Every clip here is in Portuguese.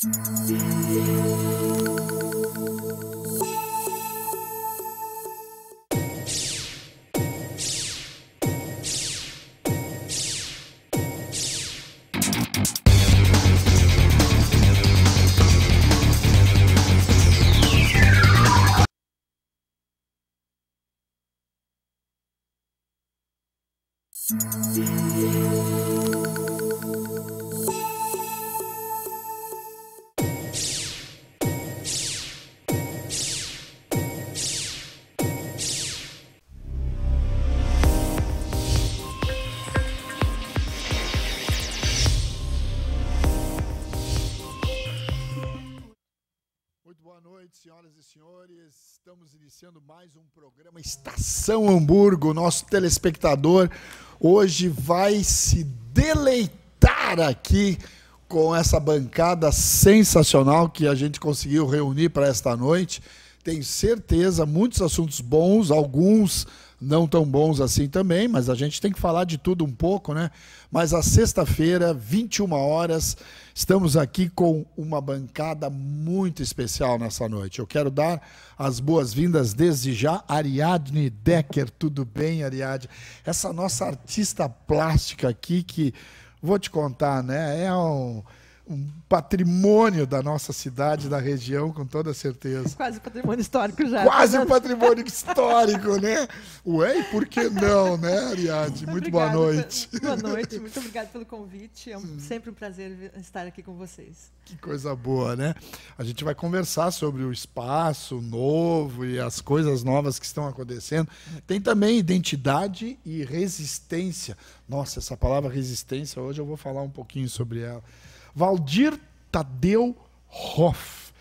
Thank you. senhores, estamos iniciando mais um programa Estação Hamburgo. Nosso telespectador hoje vai se deleitar aqui com essa bancada sensacional que a gente conseguiu reunir para esta noite. Tenho certeza, muitos assuntos bons, alguns não tão bons assim também, mas a gente tem que falar de tudo um pouco, né? Mas a sexta-feira, 21 horas, Estamos aqui com uma bancada muito especial nessa noite. Eu quero dar as boas-vindas desde já, Ariadne Decker. Tudo bem, Ariadne? Essa nossa artista plástica aqui que, vou te contar, né? É um um patrimônio da nossa cidade, da região, com toda certeza. Quase patrimônio histórico já. Quase né? um patrimônio histórico, né? Ué, por que não, né, Ariadne? Muito boa noite. Boa noite, muito obrigado pelo convite. É um, sempre um prazer estar aqui com vocês. Que coisa boa, né? A gente vai conversar sobre o espaço novo e as coisas novas que estão acontecendo. Tem também identidade e resistência. Nossa, essa palavra resistência, hoje eu vou falar um pouquinho sobre ela. Valdir Tadeu Hoff.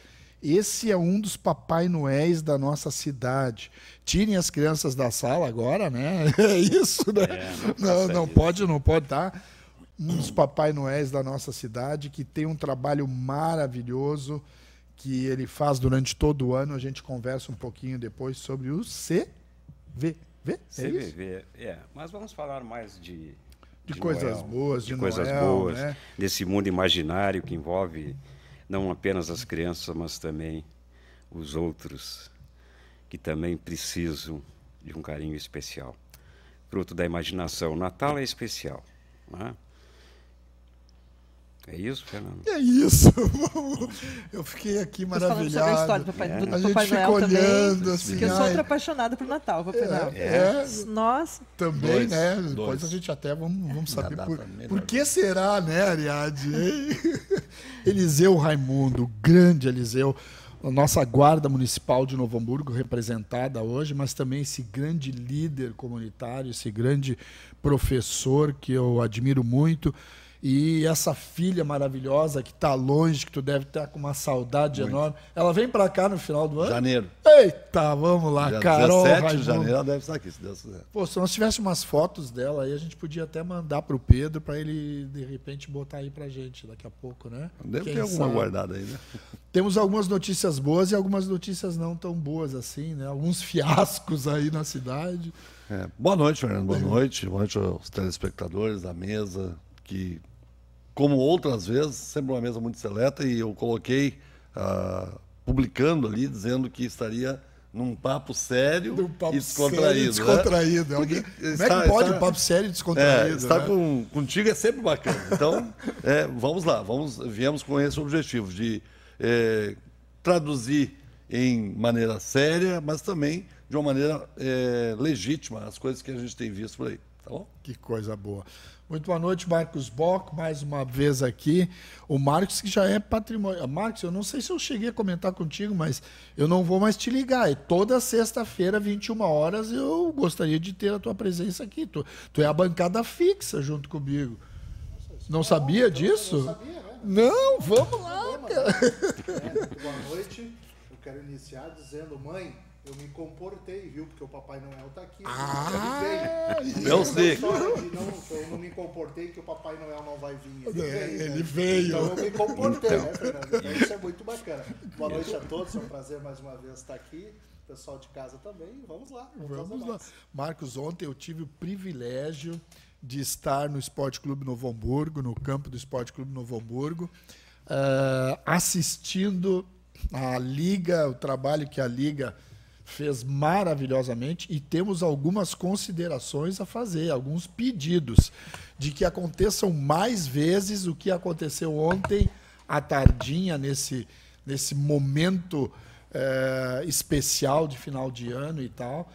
Esse é um dos Papai Noéis da nossa cidade. Tirem as crianças da sala agora, né? É isso, né? É, não, não, não pode, não pode, tá? Um dos Papai Noéis da nossa cidade que tem um trabalho maravilhoso que ele faz durante todo o ano. A gente conversa um pouquinho depois sobre o CV. CVV. É, isso? CVV, é. Mas vamos falar mais de de, coisas Noel, boas, de, de Noel, coisas boas, né? desse mundo imaginário que envolve não apenas as crianças, mas também os outros que também precisam de um carinho especial. Fruto da imaginação. O Natal é especial. Não é? É isso, Fernando? É isso. Eu fiquei aqui maravilhado. Sobre a história do Papai, é. do, do gente Papai Noel olhando, também, assim. Porque eu sou outra apaixonada por Natal, Papai é, Noel. É. Nós. Também, dois, né? Dois. Depois a gente até vamos, é. vamos saber por, por que será, né, Ariadne? Eliseu Raimundo, grande Eliseu. A nossa guarda municipal de Novo Hamburgo representada hoje, mas também esse grande líder comunitário, esse grande professor que eu admiro muito. E essa filha maravilhosa que está longe, que tu deve estar tá com uma saudade Muito. enorme, ela vem para cá no final do ano? Janeiro. Eita, vamos lá, Dia Carol. 17 de janeiro ela deve estar aqui, se Deus quiser. Pô, se nós tivéssemos umas fotos dela aí, a gente podia até mandar para o Pedro para ele, de repente, botar aí para gente daqui a pouco, né? Deve Quem ter alguma guardada aí, né? Temos algumas notícias boas e algumas notícias não tão boas assim, né? Alguns fiascos aí na cidade. É. Boa noite, Fernando. Boa noite. Boa noite aos telespectadores da mesa que como outras vezes, sempre uma mesa muito seleta, e eu coloquei, uh, publicando ali, dizendo que estaria num papo sério papo e descontraído. Sério, descontraído. Né? É Porque Como está, é que pode está, um papo sério e descontraído? É, estar né? com, contigo é sempre bacana. Então, é, vamos lá, vamos, viemos com esse objetivo de é, traduzir em maneira séria, mas também de uma maneira é, legítima as coisas que a gente tem visto por aí. Tá bom? Que coisa boa. Muito boa noite, Marcos Bock, mais uma vez aqui. O Marcos que já é patrimônio. Ah, Marcos, eu não sei se eu cheguei a comentar contigo, mas eu não vou mais te ligar. E é toda sexta-feira, 21 horas, eu gostaria de ter a tua presença aqui. Tu, tu é a bancada fixa junto comigo. Não sabia disso? Não, sabia, né? não vamos lá, cara. Boa noite. Eu quero iniciar dizendo, mãe, eu me comportei, viu? Porque o Papai Noel tá aqui. Ah, ele veio. Não sei. Não, eu não me comportei que o Papai Noel não vai vir. Ele, é, veio, ele né? veio. Então eu me comportei, então. né, então, Isso é muito bacana. Boa noite a todos, é um prazer mais uma vez estar aqui pessoal de casa também. Vamos lá. Vamos, vamos lá. Marcos, ontem eu tive o privilégio de estar no Esporte Clube Novo Hamburgo, no campo do Esporte Clube Novo Hamburgo, uh, assistindo a Liga, o trabalho que a Liga fez maravilhosamente e temos algumas considerações a fazer, alguns pedidos de que aconteçam mais vezes o que aconteceu ontem à tardinha, nesse, nesse momento é, especial de final de ano e tal.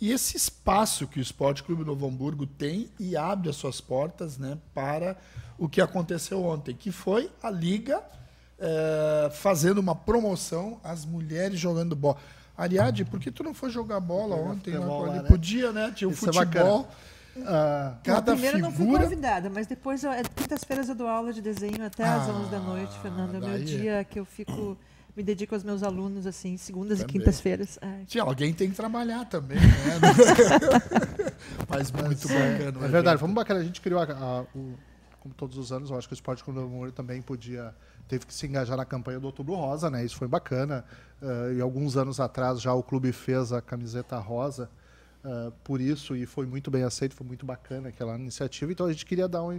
E esse espaço que o Esporte Clube Novo Hamburgo tem e abre as suas portas né, para o que aconteceu ontem, que foi a Liga é, fazendo uma promoção às mulheres jogando bola. Ariadne, por que tu não foi jogar bola ontem? lá, né? Podia, né? Tinha o Isso é futebol. É cada primeira figura... não fui convidada, mas depois, é, quintas-feiras eu dou aula de desenho até ah, às 11 da noite, Fernanda. É o meu é. dia que eu fico me dedico aos meus alunos, assim, segundas também. e quintas-feiras. Sim, alguém tem que trabalhar também, né? Mas muito bacana. É, é verdade, foi muito bacana. A gente criou, a, a, o, como todos os anos, eu acho que o Esporte o meu Amor também podia teve que se engajar na campanha do Outubro Rosa, né? Isso foi bacana. Uh, e alguns anos atrás já o clube fez a camiseta rosa uh, por isso e foi muito bem aceito, foi muito bacana aquela iniciativa. Então a gente queria dar um,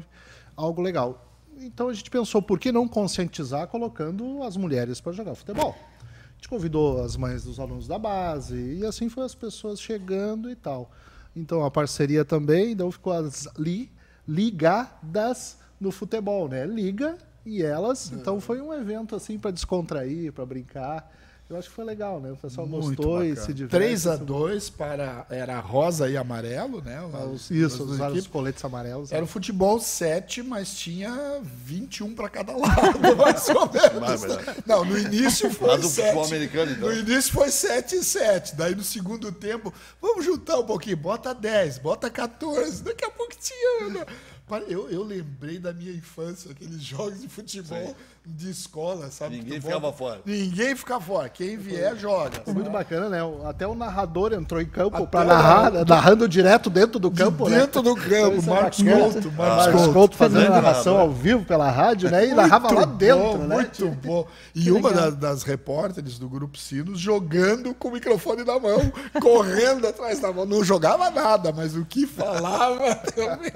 algo legal. Então a gente pensou por que não conscientizar colocando as mulheres para jogar futebol. A gente convidou as mães dos alunos da base e assim foi as pessoas chegando e tal. Então a parceria também, então ficou as li, ligadas no futebol, né? Liga e elas. É. Então foi um evento assim para descontrair, para brincar. Eu acho que foi legal, né? O pessoal Muito gostou bacana. e se divertiu. 3 a 2 assim. para era rosa e amarelo, né? Os, Isso, os, os coletes amarelos. Né? Era o futebol 7, mas tinha 21 para cada lado, mais ou menos. Não, no início foi Lá do 7. futebol americano, então. No início foi 7 e 7. Daí no segundo tempo, vamos juntar um pouquinho, bota 10, bota 14. Daqui a pouco tinha né? eu, eu lembrei da minha infância, aqueles jogos de futebol. Sim de escola, sabe? Ninguém ficava fora. Ninguém fica fora. Quem vier, joga. Foi muito bacana, né? Até o narrador entrou em campo para narrar, narrando direto dentro do campo, de né? Dentro né? do então, campo, é Marcos é Couto. Marcos, ah, Couto, Couto fazendo narração né? ao vivo pela rádio, né? E muito narrava lá dentro, bom, né? Muito bom. E uma das, das repórteres do Grupo Sinos jogando com o microfone na mão, correndo atrás da bola. Não jogava nada, mas o que falava é também.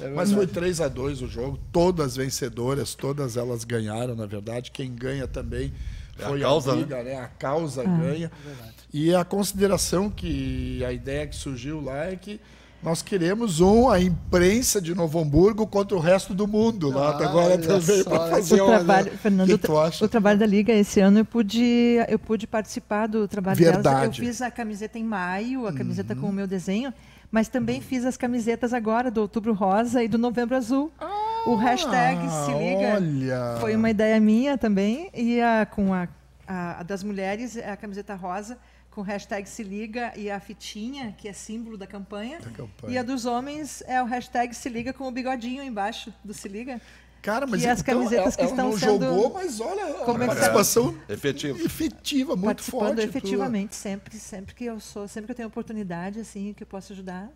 É mas foi 3 a 2 o jogo, todas vencedoras, todas elas ganharam ganharam, na verdade. Quem ganha também é foi a causa, a né? briga, né? A causa ah. ganha. É e a consideração que a ideia que surgiu lá é que nós queremos um a imprensa de Novo Hamburgo contra o resto do mundo lá ah, agora também para fazer o trabalho, Fernando, que o trabalho da liga esse ano eu pude eu pude participar do trabalho Verdade. delas. Eu fiz a camiseta em maio, a camiseta uhum. com o meu desenho, mas também uhum. fiz as camisetas agora do Outubro Rosa e do Novembro Azul. Ah o hashtag ah, Se Liga olha. foi uma ideia minha também. E a, com a, a, a das mulheres, é a camiseta rosa com hashtag se liga e a fitinha, que é símbolo da campanha. da campanha. E a dos homens é o hashtag se liga com o bigodinho embaixo do se liga. Cara, mas e as então, camisetas que é, é estão não sendo jogou, mas olha, como tá? participação é? efetiva, efetiva muito forte. efetivamente, tua. sempre, sempre que eu sou, sempre que eu tenho oportunidade assim, que eu posso ajudar,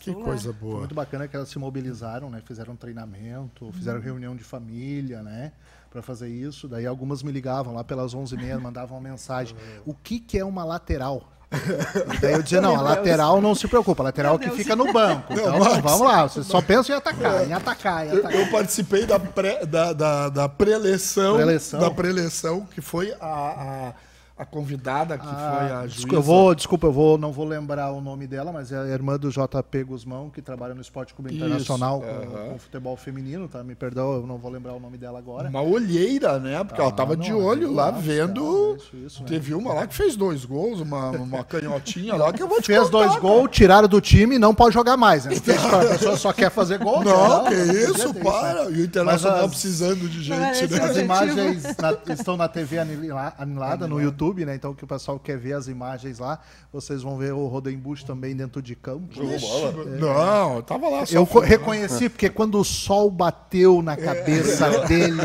que é coisa boa. Foi muito bacana que elas se mobilizaram, né? Fizeram treinamento, uhum. fizeram reunião de família, né? Para fazer isso. Daí algumas me ligavam lá pelas 11h30, mandavam uma mensagem. Ah. O que, que é uma lateral? daí eu dizia, não, a lateral não se preocupa, a lateral que fica no banco. Não, então, Max, vamos lá, você só pensa é. em atacar, em atacar, em atacar. Eu, eu participei da pré, da, da, da pré preleção. que foi a, a a convidada que ah, foi a juíza. Eu vou, desculpa, eu vou, não vou lembrar o nome dela, mas é a irmã do JP Guzmão, que trabalha no Esporte Clube Internacional com, uhum. com, futebol feminino, tá? Me perdoa, eu não vou lembrar o nome dela agora. Uma olheira, né? Porque ah, ela tava não, de é olho lá, vendo. É isso, isso, Teve né? uma lá que fez dois gols, uma, uma canhotinha lá que eu vou te Fez contar, dois gols, tiraram do time e não pode jogar mais, né? Porque a pessoa só quer fazer gol. Não, que né? isso, para. Isso, né? E o Internacional as... precisando de gente, né? As imagens na, estão na TV anilada, anilada no YouTube YouTube, né? Então que o pessoal quer ver as imagens lá, vocês vão ver o Rodenbusch também dentro de campo. Jogou bola? É... Não, tava lá. eu reconheci porque quando o sol bateu na cabeça é. dele,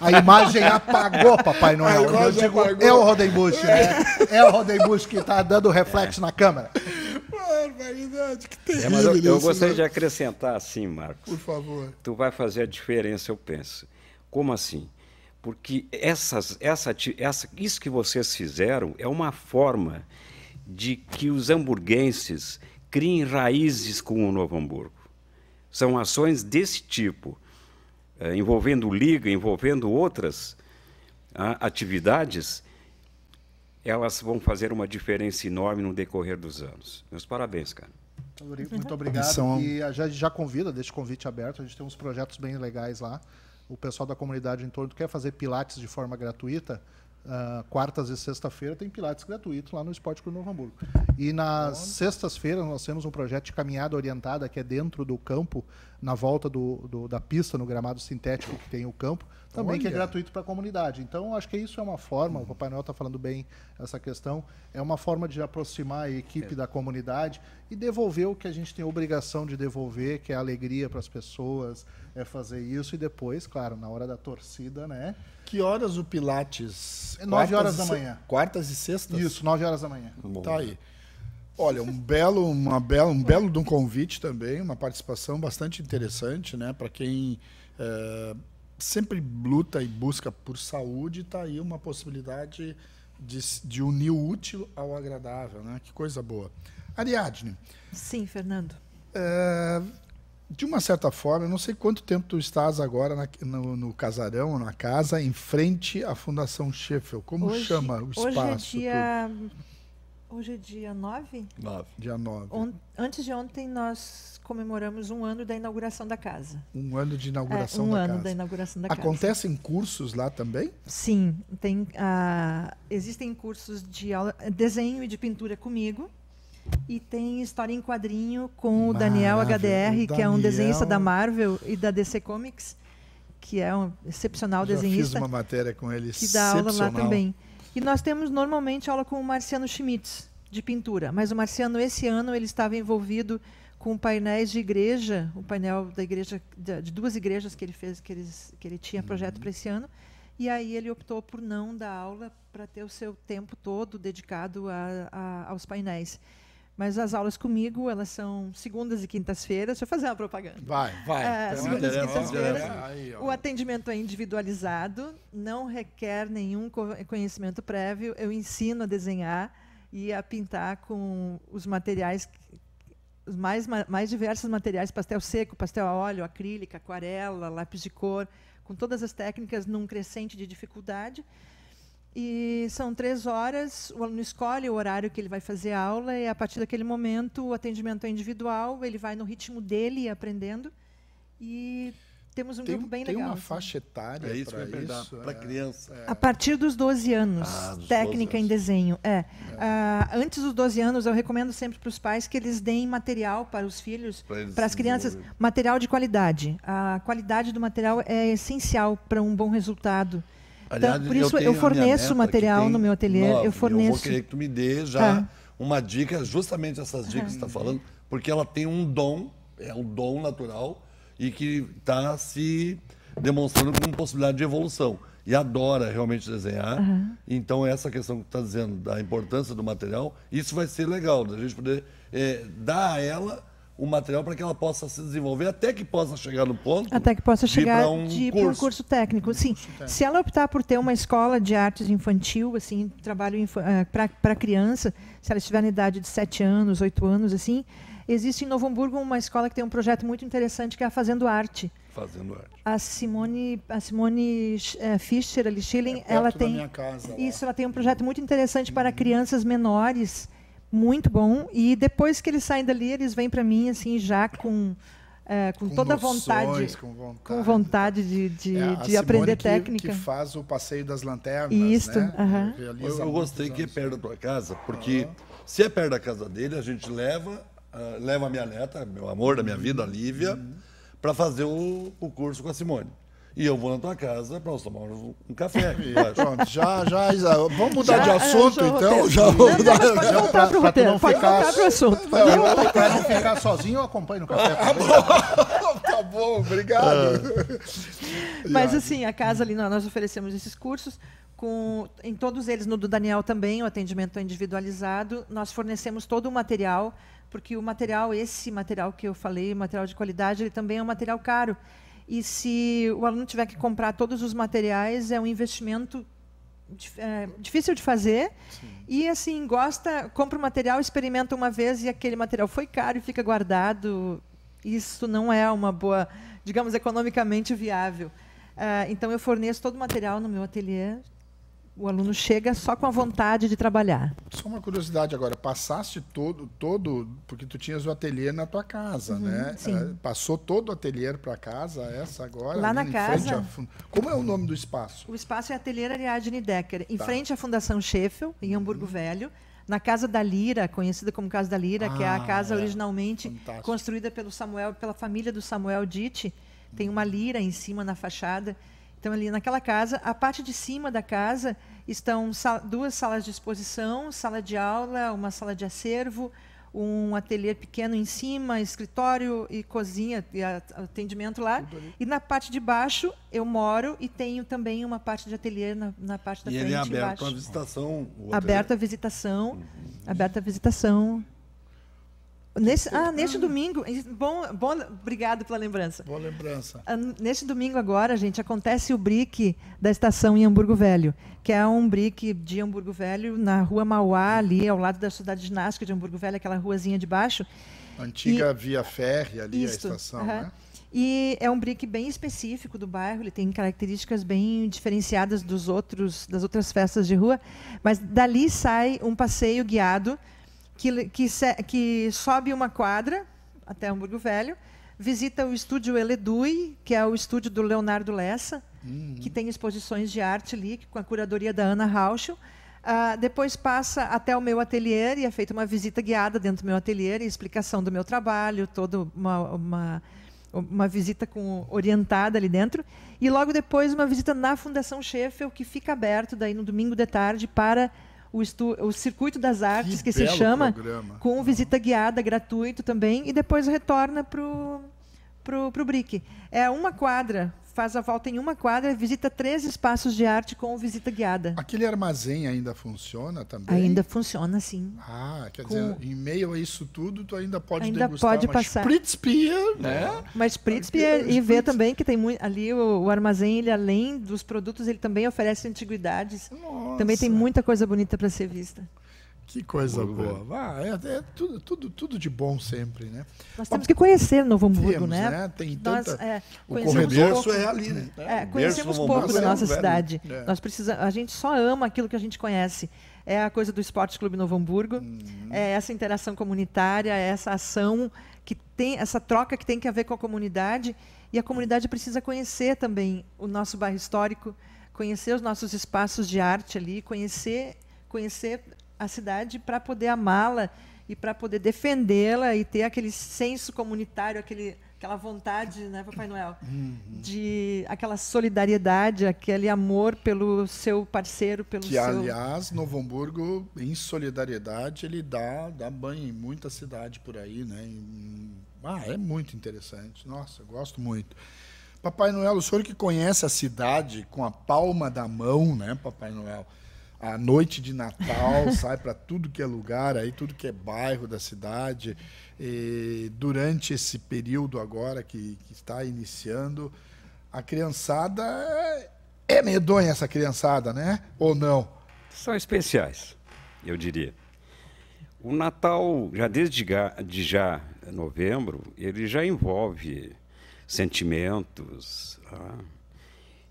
a imagem apagou, Papai Noel. Eu digo, é o Rodenbusch, né? É o Rodenbusch que tá dando reflexo na câmera. que terrível. É, mas eu, eu gostaria de acrescentar assim, Marcos. Por favor. Tu vai fazer a diferença, eu penso. Como assim? porque essas, essa, essa, isso que vocês fizeram é uma forma de que os hamburguenses criem raízes com o Novo Hamburgo. São ações desse tipo, eh, envolvendo liga, envolvendo outras ah, atividades, elas vão fazer uma diferença enorme no decorrer dos anos. Meus parabéns, cara. Muito obrigado. E a gente já convida, deixa o convite aberto, a gente tem uns projetos bem legais lá o pessoal da comunidade em torno quer fazer pilates de forma gratuita, Uh, quartas e sexta-feira tem pilates gratuito lá no Esporte Clube Novo Hamburgo. E nas sextas-feiras nós temos um projeto de caminhada orientada que é dentro do campo, na volta do, do da pista, no gramado sintético que tem o campo, também Olha. que é gratuito para a comunidade. Então, acho que isso é uma forma, o Papai Noel está falando bem essa questão, é uma forma de aproximar a equipe é. da comunidade e devolver o que a gente tem obrigação de devolver, que é alegria para as pessoas, é fazer isso e depois, claro, na hora da torcida, né? Que horas o Pilates? É 9 horas da manhã. Quartas e sextas? Isso, 9 horas da manhã. Tá aí. Olha, um belo, uma belo, um belo de um convite também, uma participação bastante interessante, né? Para quem é, sempre luta e busca por saúde, está aí uma possibilidade de, de, unir o útil ao agradável, né? Que coisa boa. Ariadne. Sim, Fernando. É, de uma certa forma, eu não sei quanto tempo tu estás agora na, no, no, casarão, na casa, em frente à Fundação Sheffield. Como hoje, chama o espaço? Hoje é dia, hoje é dia 9? 9. Dia 9. antes de ontem, nós comemoramos um ano da inauguração da casa. Um ano de inauguração é, um da ano casa. da inauguração da Acontecem casa. Acontecem cursos lá também? Sim. Tem, uh, existem cursos de aula, desenho e de pintura comigo. E tem história em quadrinho com o Daniel HDR, Daniel... que é um desenhista da Marvel e da DC Comics, que é um excepcional Já desenhista. Fiz uma matéria com ele Que dá aula lá também. E nós temos normalmente aula com o Marciano Schmitz, de pintura. Mas o Marciano, esse ano, ele estava envolvido com painéis de igreja, o painel da igreja de duas igrejas que ele fez, que, eles, que ele tinha projeto uhum. para esse ano. E aí ele optou por não dar aula para ter o seu tempo todo dedicado a, a, aos painéis. Mas as aulas comigo, elas são segundas e quintas-feiras. Deixa eu fazer uma propaganda. Vai, vai. É, segundas e quintas-feiras. O atendimento é individualizado, não requer nenhum conhecimento prévio. Eu ensino a desenhar e a pintar com os materiais os mais, mais diversos materiais, pastel seco, pastel a óleo, acrílica, aquarela, lápis de cor, com todas as técnicas num crescente de dificuldade. E são três horas, o aluno escolhe o horário que ele vai fazer a aula, e a partir daquele momento o atendimento é individual, ele vai no ritmo dele aprendendo. E temos um tem, grupo bem tem legal. Tem uma assim. faixa etária é isso para é, criança. É. A partir dos 12 anos, ah, técnica 12 anos. em desenho. É. é. Ah, antes dos 12 anos, eu recomendo sempre para os pais que eles deem material para os filhos, para as crianças, material de qualidade. A qualidade do material é essencial para um bom resultado. Aliás, então, por isso eu, eu forneço material tem, no meu ateliê, eu forneço. Eu vou querer que tu me dê já tá. uma dica, justamente essas dicas que você está ah. falando, porque ela tem um dom, é um dom natural e que está se demonstrando como possibilidade de evolução. E adora realmente desenhar. Uhum. Então, essa questão que está dizendo da importância do material, isso vai ser legal, da gente poder é, dar a ela o material para que ela possa se desenvolver até que possa chegar no ponto. Até que possa chegar para um, de, curso. um curso técnico. Sim. Curso técnico. Se ela optar por ter uma escola de artes infantil, assim, trabalho eh, para criança, se ela estiver na idade de 7 anos, 8 anos, assim, existe em Novo Hamburgo uma escola que tem um projeto muito interessante que é a Fazendo Arte. Fazendo arte. A Simone, a Simone eh, Fischer, ali, Schilling, é ela tem. Casa, isso, ela tem um projeto muito interessante para uhum. crianças menores muito bom. E depois que eles saem dali, eles vêm para mim assim já com é, com, com, toda noções, vontade, com vontade, com vontade de, de, é, de aprender que, técnica. Que faz o passeio das lanternas. Isso. Né? Uh -huh. Eu, gostei que é perto da casa, porque uh -huh. se é perto da casa dele, a gente leva, uh, leva a minha neta, meu amor da minha vida, a Lívia, -huh. Uhum. para fazer o, o curso com a Simone e eu vou na tua casa para nós tomarmos um café. Pronto, já, já, vamos mudar já, de é assunto então? já então. Já vou mudar. Pode voltar para o roteiro, pode ficar, voltar para o assunto. Para não ficar sozinho, eu acompanho no café. tá bom. tá bom, obrigado. Ah. Mas assim, a casa ali, nós oferecemos esses cursos. Com, em todos eles, no do Daniel também, o atendimento individualizado. Nós fornecemos todo o material, porque o material, esse material que eu falei, material de qualidade, ele também é um material caro. E se o aluno tiver que comprar todos os materiais, é um investimento é, difícil de fazer. Sim. E assim, gosta, compra o material, experimenta uma vez e aquele material foi caro e fica guardado. Isso não é uma boa, digamos, economicamente viável. Uh, então eu forneço todo o material no meu ateliê, o aluno chega só com a vontade de trabalhar. Só uma curiosidade agora, passaste todo, todo porque tu tinhas o ateliê na tua casa, uhum, né? Sim. Ah, passou todo o ateliê para casa, essa agora? Lá né, na casa. Fund... Como é o nome do espaço? O espaço é Ateliê Ariadne Decker, em tá. frente à Fundação Scheffel, em uhum. Hamburgo uhum. Velho, na Casa da Lira, conhecida como Casa da Lira, ah, que é a ah, casa é. originalmente Fantástico. construída pelo Samuel, pela família do Samuel Ditt. Tem uma lira em cima na fachada então, ali naquela casa, a parte de cima da casa estão sal duas salas de exposição, sala de aula, uma sala de acervo, um ateliê pequeno em cima, escritório e cozinha, e atendimento lá. E na parte de baixo eu moro e tenho também uma parte de ateliê na, na parte da e frente. E ele é uhum. aberto à visitação. Aberto à visitação, aberto à visitação. Nesse, ah, neste domingo, bom, bom, obrigado pela lembrança. Boa lembrança. Ah, neste domingo agora, gente, acontece o BRIC da estação em Hamburgo Velho, que é um BRIC de Hamburgo Velho na rua Mauá, ali ao lado da Cidade Ginástica de Hamburgo Velho, aquela ruazinha de baixo. Antiga e, via férrea ali, isto, a estação, uh -huh. né? E é um brick bem específico do bairro, ele tem características bem diferenciadas dos outros, das outras festas de rua, mas dali sai um passeio guiado que, que, que sobe uma quadra até Hamburgo Velho, visita o estúdio Eledui, que é o estúdio do Leonardo Lessa, uhum. que tem exposições de arte ali, com a curadoria da Ana Rauschel. Uh, ah, depois passa até o meu ateliê e é feita uma visita guiada dentro do meu ateliê, explicação do meu trabalho, toda uma, uma, uma, visita com, orientada ali dentro. E logo depois uma visita na Fundação Sheffield, que fica aberto daí no domingo de tarde para o, estu, o Circuito das Artes, que, que se chama, programa. com visita guiada gratuito também, e depois retorna para o pro, pro BRIC. É uma quadra faz a volta em uma quadra, visita três espaços de arte com visita guiada. Aquele armazém ainda funciona também? Ainda funciona, sim. Ah, quer com... dizer, em meio a isso tudo, tu ainda pode ainda degustar pode uma passar. Spritzbier, é. né? Uma Spritzbier e ver também que tem muito, ali o, o, armazém, ele além dos produtos, ele também oferece antiguidades. Nossa. Também tem muita coisa bonita para ser vista. Que coisa boa. Ah, é, é tudo, tudo, tudo de bom sempre, né? Nós temos que conhecer Novo Hamburgo, temos, né? né? Tem tanta... Nós, é, o corredor é ali, né? É, conhecemos pouco da é nossa cidade. É. Nós precisa, a gente só ama aquilo que a gente conhece. É a coisa do Esporte Clube Novo Hamburgo, uhum. é essa interação comunitária, é essa ação que tem, essa troca que tem que haver com a comunidade. E a comunidade precisa conhecer também o nosso bairro histórico, conhecer os nossos espaços de arte ali, conhecer conhecer a cidade para poder amá-la e para poder defendê-la e ter aquele senso comunitário, aquele, aquela vontade, né, Papai Noel, uhum. de aquela solidariedade, aquele amor pelo seu parceiro, pelo que, seu... aliás, Novo Hamburgo, em solidariedade, ele dá, dá banho em muita cidade por aí, né? ah, é muito interessante. Nossa, gosto muito. Papai Noel, o senhor que conhece a cidade com a palma da mão, né, Papai Noel? a noite de Natal sai para tudo que é lugar, aí tudo que é bairro da cidade. E durante esse período agora que, que está iniciando, a criançada é, é medonha essa criançada, né? Ou não? São especiais, eu diria. O Natal, já desde de já novembro, ele já envolve sentimentos. Ah.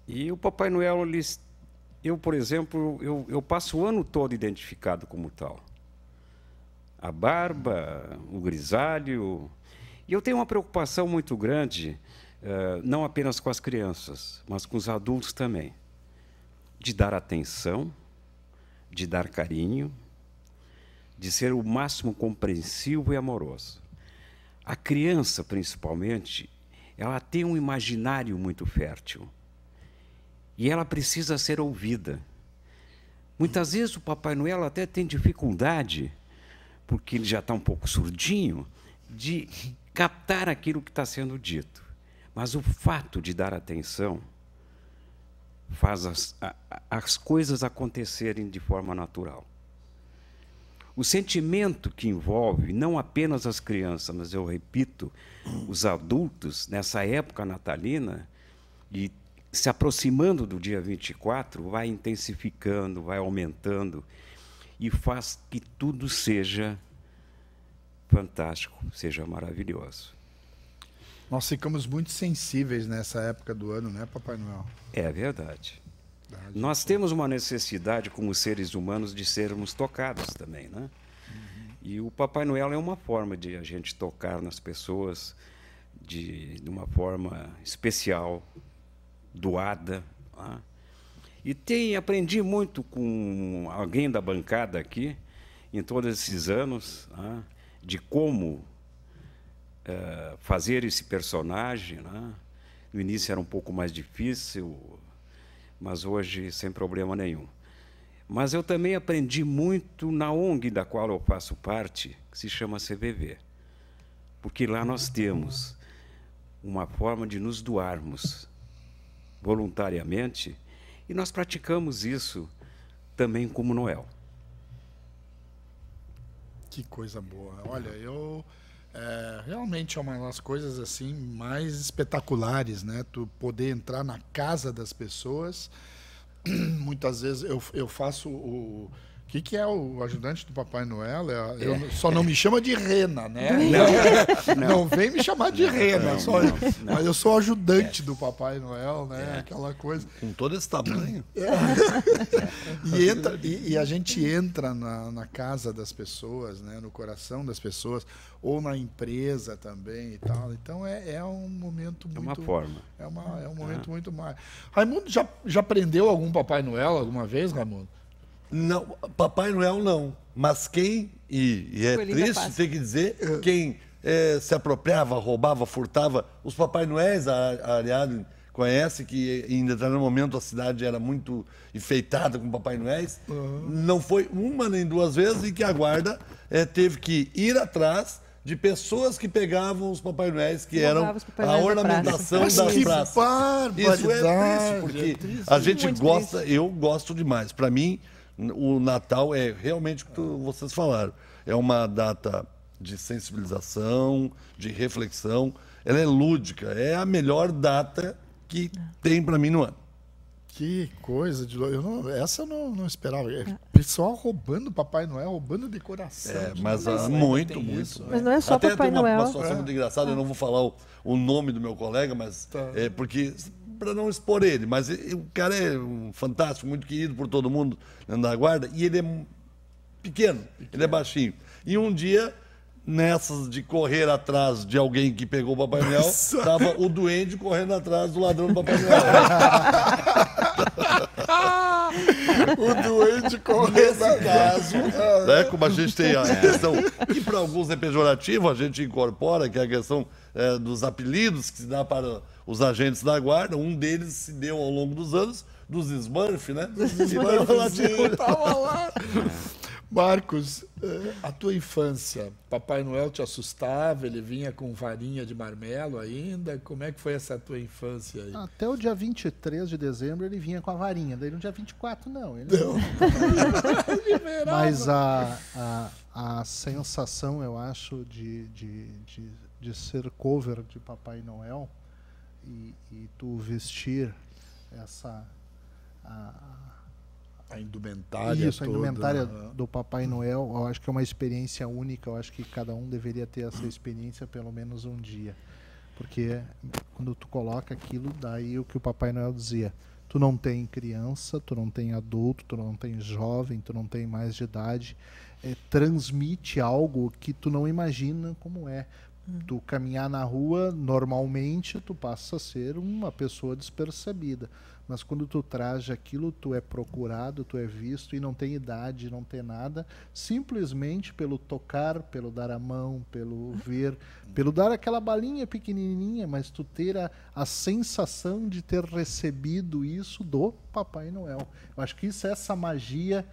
E o Papai Noel ele eu, por exemplo, eu, eu passo o ano todo identificado como tal. A barba, o grisalho. E eu tenho uma preocupação muito grande, eh, não apenas com as crianças, mas com os adultos também, de dar atenção, de dar carinho, de ser o máximo compreensivo e amoroso. A criança, principalmente, ela tem um imaginário muito fértil e ela precisa ser ouvida. Muitas vezes o Papai Noel até tem dificuldade, porque ele já está um pouco surdinho, de captar aquilo que está sendo dito. Mas o fato de dar atenção faz as, a, as coisas acontecerem de forma natural. O sentimento que envolve não apenas as crianças, mas eu repito, os adultos, nessa época natalina, e se aproximando do dia 24, vai intensificando, vai aumentando e faz que tudo seja fantástico, seja maravilhoso. Nós ficamos muito sensíveis nessa época do ano, né, Papai Noel? É verdade. verdade. Nós temos uma necessidade, como seres humanos, de sermos tocados também, né? Uhum. E o Papai Noel é uma forma de a gente tocar nas pessoas de, de uma forma especial, doada. E tem, aprendi muito com alguém da bancada aqui, em todos esses anos, de como é, fazer esse personagem. Né? No início era um pouco mais difícil, mas hoje sem problema nenhum. Mas eu também aprendi muito na ONG da qual eu faço parte, que se chama CVV, porque lá nós temos uma forma de nos doarmos voluntariamente, e nós praticamos isso também como Noel. Que coisa boa. Olha, eu é, realmente é uma das coisas assim mais espetaculares, né? Tu poder entrar na casa das pessoas. Muitas vezes eu, eu faço o o que, que, é o ajudante do Papai Noel? É é. Eu, só não me chama de rena, né? Não, não. não vem me chamar de não, rena. Não, só, mas eu sou ajudante é. do Papai Noel, né? É. Aquela coisa. Com todo esse tamanho. É. E, entra, e, e, a gente entra na, na, casa das pessoas, né? no coração das pessoas, ou na empresa também e tal. Então é, é um momento muito. É uma forma. É, uma, é um momento muito mais. Raimundo já, já algum Papai Noel alguma vez, Raimundo? Não, Papai Noel não. Mas quem, e, e é triste tem que dizer, é. quem é, se apropriava, roubava, furtava, os Papai Noéis, a, a Ariadne conhece, que em determinado tá momento a cidade era muito enfeitada com Papai Noéis, não foi uma nem duas vezes e que a guarda é, teve que ir atrás de pessoas que pegavam os Papai Noéis, que eram a da ornamentação das que praças. Isso é triste, porque a gente Muito gosta, eu gosto demais. Para mim, o Natal é realmente o que tu, vocês falaram. É uma data de sensibilização, de reflexão. Ela é lúdica, é a melhor data que é. tem para mim no ano. Que coisa de eu não, essa eu não, não esperava. É, pessoal roubando Papai Noel, roubando decoração. É, mas há é, muito, muito. Né? Mas não é só Até Papai tem uma, Noel. uma situação é. muito engraçada, eu não vou falar o, o nome do meu colega, mas tá. é porque para não expor ele, mas o cara é um fantástico, muito querido por todo mundo dentro da guarda, e ele é pequeno, pequeno, ele é baixinho. E um dia, nessas de correr atrás de alguém que pegou o Papai Noel, estava o duende correndo atrás do ladrão do Papai Noel. o doente correndo atrás. É. Né? Como a gente tem a questão, que para alguns é pejorativo, a gente incorpora, que é a questão é, dos apelidos que se dá para os agentes da guarda. Um deles se deu ao longo dos anos, dos Smurf, né? Dos Smurf, Smurf tava lá. Marcos, eh, a tua infância, Papai Noel te assustava? Ele vinha com varinha de marmelo ainda? Como é que foi essa tua infância aí? Até o dia 23 de dezembro ele vinha com a varinha, daí no dia 24 não. Ele... Não. Mas a, a, a, sensação, eu acho, de, de, de, de, ser cover de Papai Noel e, e tu vestir essa... A, a indumentária. Isso, toda, a indumentária né? do Papai Noel. Eu acho que é uma experiência única. Eu acho que cada um deveria ter essa experiência pelo menos um dia. Porque quando tu coloca aquilo, daí o que o Papai Noel dizia. Tu não tem criança, tu não tem adulto, tu não tem jovem, tu não tem mais de idade. É, transmite algo que tu não imagina como é. Hum. Tu caminhar na rua, normalmente, tu passa a ser uma pessoa despercebida mas quando tu traz aquilo, tu é procurado, tu é visto e não tem idade, não tem nada, simplesmente pelo tocar, pelo dar a mão, pelo ver, pelo dar aquela balinha pequenininha, mas tu ter a, a sensação de ter recebido isso do Papai Noel. Eu acho que isso é essa magia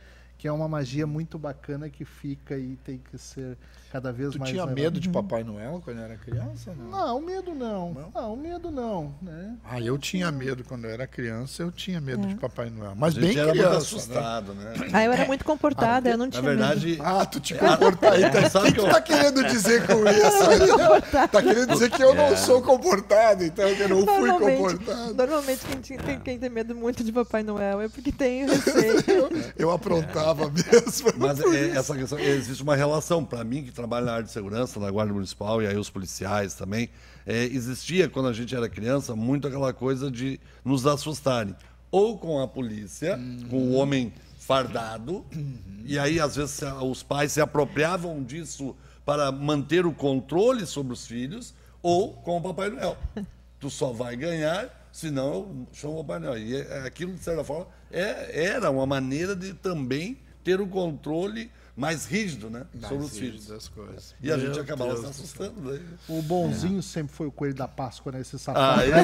que é uma magia muito bacana que fica e tem que ser cada vez tu mais. Tu tinha medo de uhum. Papai Noel quando era criança? Não, não medo não. não. Não, medo não. Né? Ah, eu tinha medo quando eu era criança, eu tinha medo é. de Papai Noel. Mas bem criança, era muito né? assustado, né? né? Ah, eu era muito comportada, ah, eu não tinha. Na verdade, medo. ah, tu te ah, tá, comportava. Então, o que, que tá querendo dizer com isso? tá querendo dizer que eu não é. sou comportado, então eu não fui comportado. Normalmente quem tem, quem tem medo muito de Papai Noel é porque tem receio. eu, eu aprontava mesmo. Mas é, essa questão, existe uma relação. Para mim, que trabalho na área de segurança, na Guarda Municipal e aí os policiais também, é, existia, quando a gente era criança, muito aquela coisa de nos assustarem. Ou com a polícia, uhum. com o homem fardado, uhum. e aí, às vezes, os pais se apropriavam disso para manter o controle sobre os filhos, ou com o Papai Noel. tu só vai ganhar, senão eu chamo o Papai Noel. E é, é aquilo, de certa forma, é, era uma maneira de também ter o controle mais rígido, né? Mais sobre os filhos. Das coisas. E Meu a gente acabava Deus se assustando. Né? O bonzinho é. sempre foi o coelho da Páscoa, né? Esse sapato. Ah, né,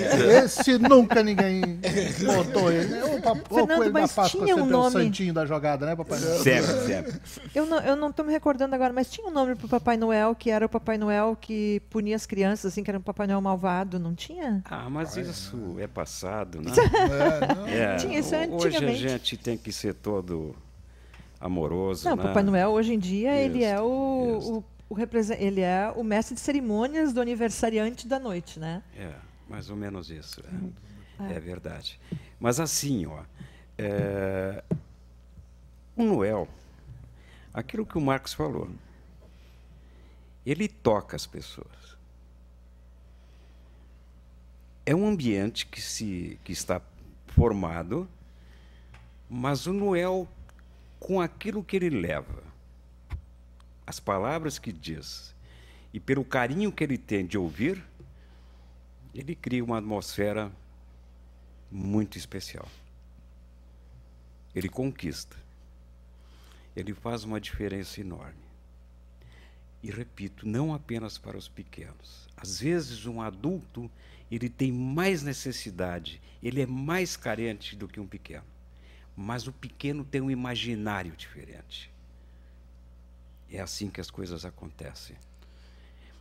é. é. Esse nunca ninguém botou ele. Né? O, papo, Fernando, o coelho da Páscoa tinha sempre um nome... é o santinho da jogada, né, Papai Noel? Sempre, sempre. Eu não, eu não tô me recordando agora, mas tinha um nome pro Papai Noel que era o Papai Noel que punia as crianças, assim, que era um Papai Noel malvado, não tinha? Ah, mas Ai, isso não. é passado, né? é, não. É, tinha, isso é Hoje a gente tem que ser todo amoroso. Não, né? Papai Noel hoje em dia isso, ele é o, o, o ele é o mestre de cerimônias do aniversariante da noite, né? É, mais ou menos isso. É, é. é verdade. Mas assim, ó, é, o Noel, aquilo que o Marcos falou, ele toca as pessoas. É um ambiente que se que está formado, mas o Noel com aquilo que ele leva, as palavras que diz e pelo carinho que ele tem de ouvir, ele cria uma atmosfera muito especial. Ele conquista. Ele faz uma diferença enorme. E repito, não apenas para os pequenos. Às vezes um adulto, ele tem mais necessidade, ele é mais carente do que um pequeno mas o pequeno tem um imaginário diferente. É assim que as coisas acontecem.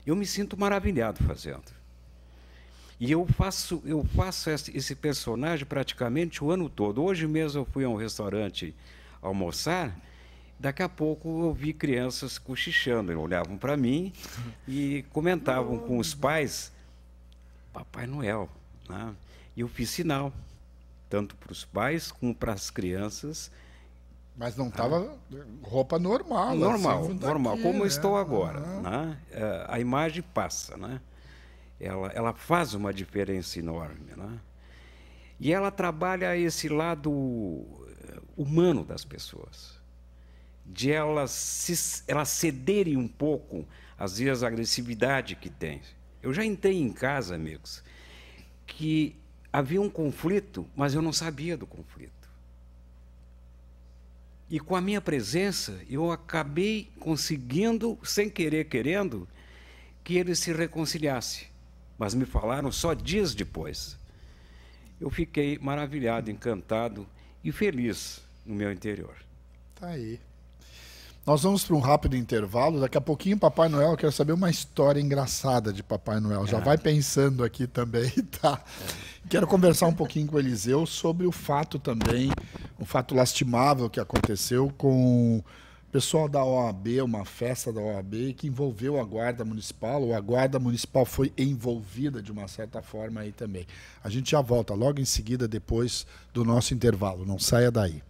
Eu me sinto maravilhado fazendo. E eu faço, eu faço esse personagem praticamente o ano todo. Hoje mesmo eu fui a um restaurante almoçar, daqui a pouco eu vi crianças cochichando, olhavam para mim e comentavam com os pais, Papai Noel. Né? E eu fiz sinal tanto para os pais como para as crianças. Mas não estava ah, roupa normal. Normal, assim, normal, daqui, tá como né? estou agora. Uhum. Né? É, a imagem passa, né? Ela, ela faz uma diferença enorme, né? E ela trabalha esse lado eh, humano das pessoas, de elas, se, elas cederem um pouco, às vezes, a agressividade que tem. Eu já entrei em casa, amigos, que havia um conflito, mas eu não sabia do conflito. E com a minha presença, eu acabei conseguindo, sem querer, querendo, que ele se reconciliasse. Mas me falaram só dias depois. Eu fiquei maravilhado, encantado e feliz no meu interior. Tá aí. Nós vamos para um rápido intervalo. Daqui a pouquinho, Papai Noel, eu quero saber uma história engraçada de Papai Noel. Já é. vai pensando aqui também, tá? Quero conversar um pouquinho com o Eliseu sobre o fato também, um fato lastimável que aconteceu com o pessoal da OAB, uma festa da OAB, que envolveu a Guarda Municipal, ou a Guarda Municipal foi envolvida de uma certa forma aí também. A gente já volta logo em seguida, depois do nosso intervalo. Não saia daí.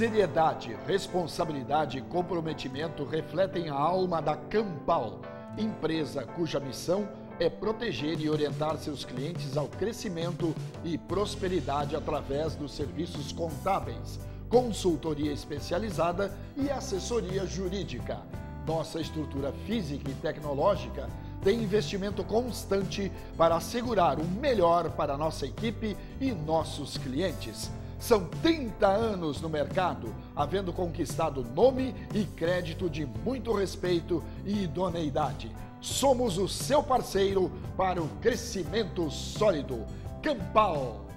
Seriedade, responsabilidade e comprometimento refletem a alma da Campal, empresa cuja missão é proteger e orientar seus clientes ao crescimento e prosperidade através dos serviços contábeis, consultoria especializada e assessoria jurídica. Nossa estrutura física e tecnológica tem investimento constante para assegurar o melhor para nossa equipe e nossos clientes. São 30 anos no mercado, havendo conquistado nome e crédito de muito respeito e idoneidade. Somos o seu parceiro para o crescimento sólido. Campal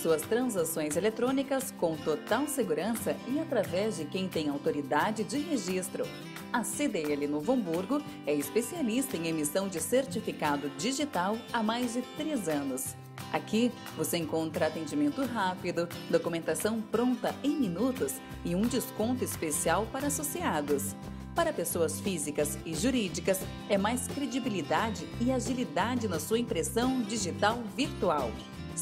suas transações eletrônicas com total segurança e através de quem tem autoridade de registro. A CDL Novo Hamburgo é especialista em emissão de certificado digital há mais de três anos. Aqui você encontra atendimento rápido, documentação pronta em minutos e um desconto especial para associados. Para pessoas físicas e jurídicas, é mais credibilidade e agilidade na sua impressão digital virtual.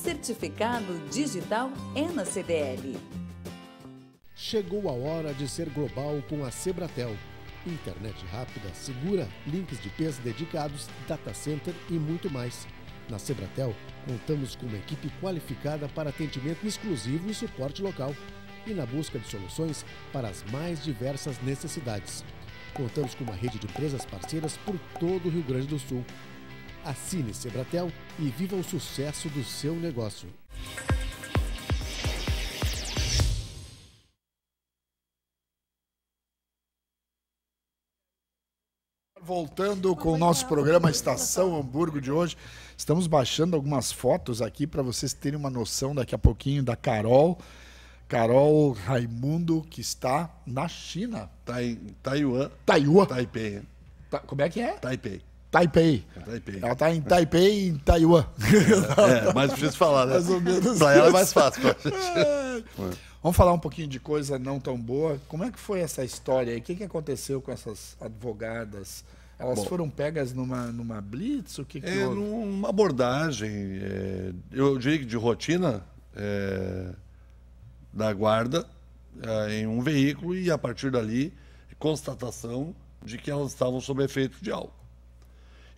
Certificado Digital é na cdl Chegou a hora de ser global com a Sebratel. Internet rápida, segura, links de IPs dedicados, data center e muito mais. Na Sebratel, contamos com uma equipe qualificada para atendimento exclusivo e suporte local e na busca de soluções para as mais diversas necessidades. Contamos com uma rede de empresas parceiras por todo o Rio Grande do Sul Assine Sebratel e viva o sucesso do seu negócio. Voltando com o é nosso é? programa é Estação Hamburgo de hoje, estamos baixando algumas fotos aqui para vocês terem uma noção daqui a pouquinho da Carol. Carol Raimundo, que está na China. Está em Taiwan. Taiwan. Taipei. Ta tá, como é que é? Taipei. Taipei. Taipei. Ela está em Taipei e em Taiwan. É, é mais difícil falar, né? Mais ou menos. Para ela é mais fácil. É. Vamos falar um pouquinho de coisa não tão boa. Como é que foi essa história aí? O que, que aconteceu com essas advogadas? Elas Bom, foram pegas numa, numa blitz? O que, que é, houve? abordagem, é, eu diria que de rotina, é, da guarda, é, em um veículo e, a partir dali, constatação de que elas estavam sob efeito de álcool.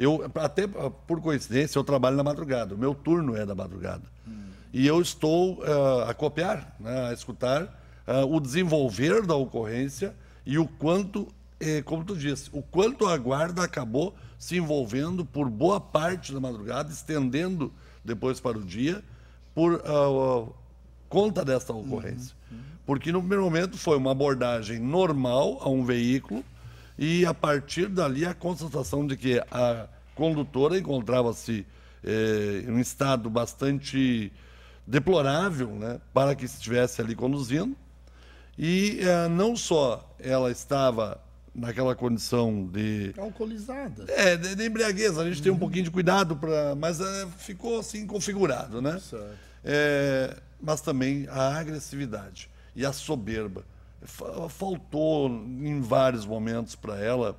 Eu, até ah, por coincidência, eu trabalho na madrugada, o meu turno é da madrugada. Hum. E eu estou uh, a copiar, né, a escutar uh, o desenvolver da ocorrência e o quanto, eh, como tu disse, o quanto a guarda acabou se envolvendo por boa parte da madrugada, estendendo depois para o dia, por uh, conta dessa ocorrência. Uhum, uhum. Porque no primeiro momento foi uma abordagem normal a um veículo e a partir dali a constatação de que a condutora encontrava-se eh, em um estado bastante deplorável né, para que estivesse ali conduzindo. E eh, não só ela estava naquela condição de. Alcoolizada. É, de, de embriaguez. A gente uhum. tem um uhum. pouquinho de cuidado, para, mas é, ficou assim configurado, né? Certo. É, mas também a agressividade e a soberba faltou em vários momentos para ela,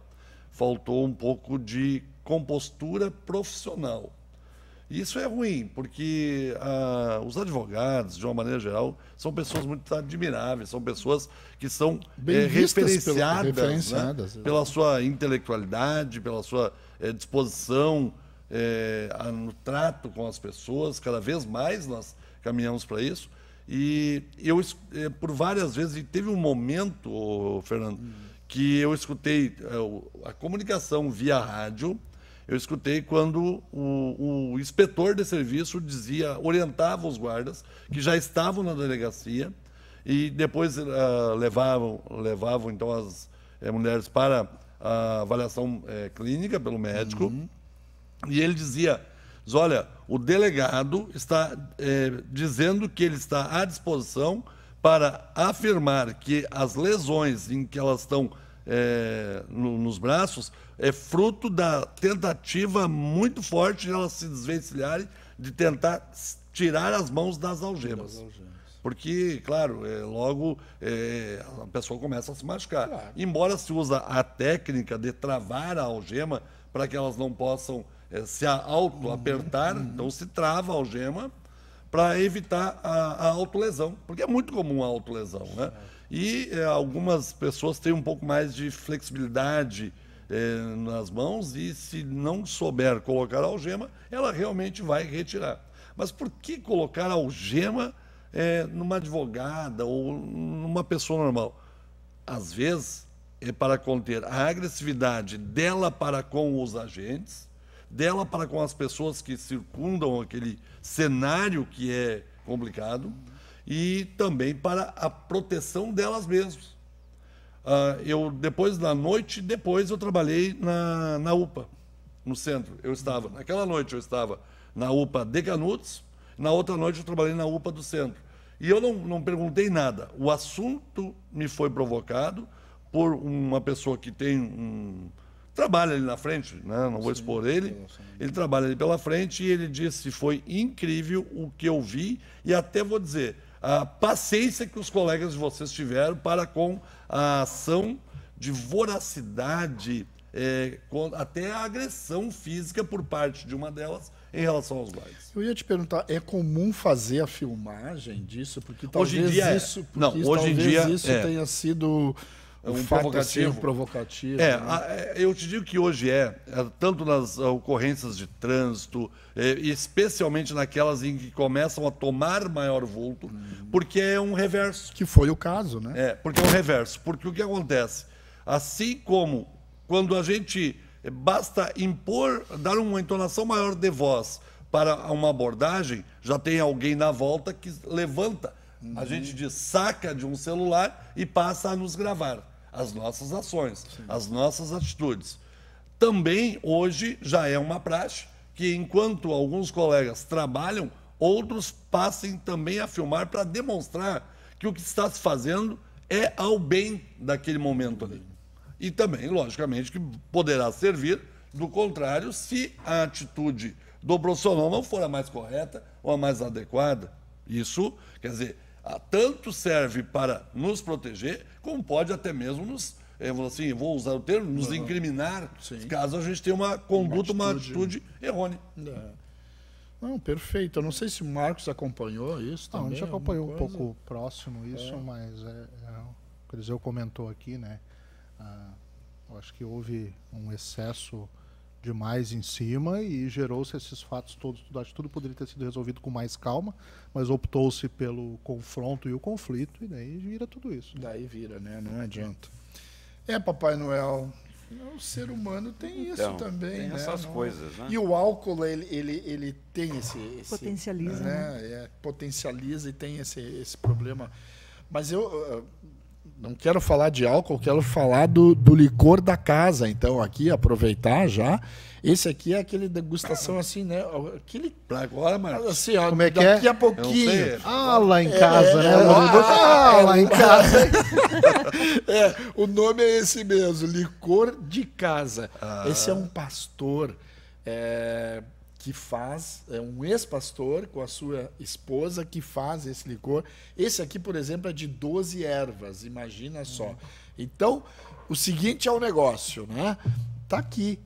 faltou um pouco de compostura profissional. E isso é ruim, porque ah, os advogados, de uma maneira geral, são pessoas muito admiráveis, são pessoas que são é, referenciadas, eh, pelo, referenciadas né? É. pela sua intelectualidade, pela sua é, disposição é, no trato com as pessoas. Cada vez mais nós caminhamos para isso. E eu, eh, por várias vezes, e teve um momento, Fernando, que eu escutei eh, a comunicação via rádio, eu escutei quando o, o, inspetor de serviço dizia, orientava os guardas que já estavam na delegacia e depois uh, levavam, levavam então as mulheres para a avaliação clínica pelo médico. Uhum. E ele dizia: Diz, olha, o delegado está é, dizendo que ele está à disposição para afirmar que as lesões em que elas estão é, no, nos braços é fruto da tentativa muito forte de elas se desvencilharem, de tentar tirar as mãos das algemas. Porque, claro, é, logo é, a pessoa começa a se machucar. Claro. Embora se usa a técnica de travar a algema para que elas não possam é, se auto-apertar, uhum. então se trava a algema para evitar a, a autolesão, porque é muito comum a autolesão. Né? E é, algumas pessoas têm um pouco mais de flexibilidade é, nas mãos e, se não souber colocar a algema, ela realmente vai retirar. Mas por que colocar a algema é, numa advogada ou numa pessoa normal? Às vezes é para conter a agressividade dela para com os agentes dela para com as pessoas que circundam aquele cenário que é complicado e também para a proteção delas mesmas. Uh, eu depois na noite depois eu trabalhei na, na UPA no centro eu estava naquela noite eu estava na UPA de Canudos na outra noite eu trabalhei na UPA do centro e eu não, não perguntei nada o assunto me foi provocado por uma pessoa que tem um, trabalha ali na frente, né? não vou sim, expor ele. Ele trabalha ali pela frente e ele disse: foi incrível o que eu vi e até vou dizer a paciência que os colegas de vocês tiveram para com a ação de voracidade, é, com, até a agressão física por parte de uma delas em relação aos likes. Eu ia te perguntar, é comum fazer a filmagem disso? Porque talvez hoje em dia é. isso, é. Não, hoje em dia, isso é. tenha sido é um é provocativo. É provocativo. É, né? a, é, eu te digo que hoje é, tanto nas ocorrências de trânsito, é, especialmente naquelas em que começam a tomar maior vulto, hum. porque é um reverso. Que foi o caso, né? É, porque é um reverso. Porque o que acontece? Assim como quando a gente basta impor, dar uma entonação maior de voz para uma abordagem, já tem alguém na volta que levanta. Uhum. A gente diz, saca de um celular e passa a nos gravar as nossas ações, Sim. as nossas atitudes. Também hoje já é uma praxe que, enquanto alguns colegas trabalham, outros passem também a filmar para demonstrar que o que está se fazendo é ao bem daquele momento ali. E também, logicamente, que poderá servir, do contrário, se a atitude do Bolsonaro não for a mais correta ou a mais adequada. Isso, quer dizer, ah, tanto serve para nos proteger, como pode até mesmo nos, eu eh, vou, assim, vou usar o termo, nos incriminar, Sim. caso a gente tenha uma conduta, uma atitude, uma atitude errônea. É. Não, perfeito. Eu não sei se o Marcos acompanhou isso não, também. A gente acompanhou um pouco próximo isso, é. mas é, é, o Criseu comentou aqui, né? Ah, eu acho que houve um excesso demais em cima e gerou-se esses fatos todos. Acho que tudo poderia ter sido resolvido com mais calma, mas optou-se pelo confronto e o conflito, e daí vira tudo isso. Né? Daí vira, né? Não adianta. É, Papai Noel. O ser humano tem então, isso também, tem né? essas Não... coisas, né? E o álcool, ele, ele, ele tem esse... esse potencializa, né? né? É, potencializa e tem esse, esse problema. Mas eu não quero falar de álcool, quero falar do, do licor da casa. Então, aqui, aproveitar já. Esse aqui é aquele degustação assim, né? Aquele. Agora, mano. Assim, ó, Como é que daqui é? Daqui a pouquinho. É ah, lá em casa, é, né? É, ah, ah, lá em é. casa. é, o nome é esse mesmo, licor de casa. Ah. Esse é um pastor. É que faz, é um ex-pastor com a sua esposa que faz esse licor. Esse aqui, por exemplo, é de 12 ervas, imagina só. Então, o seguinte é o negócio, né? Tá aqui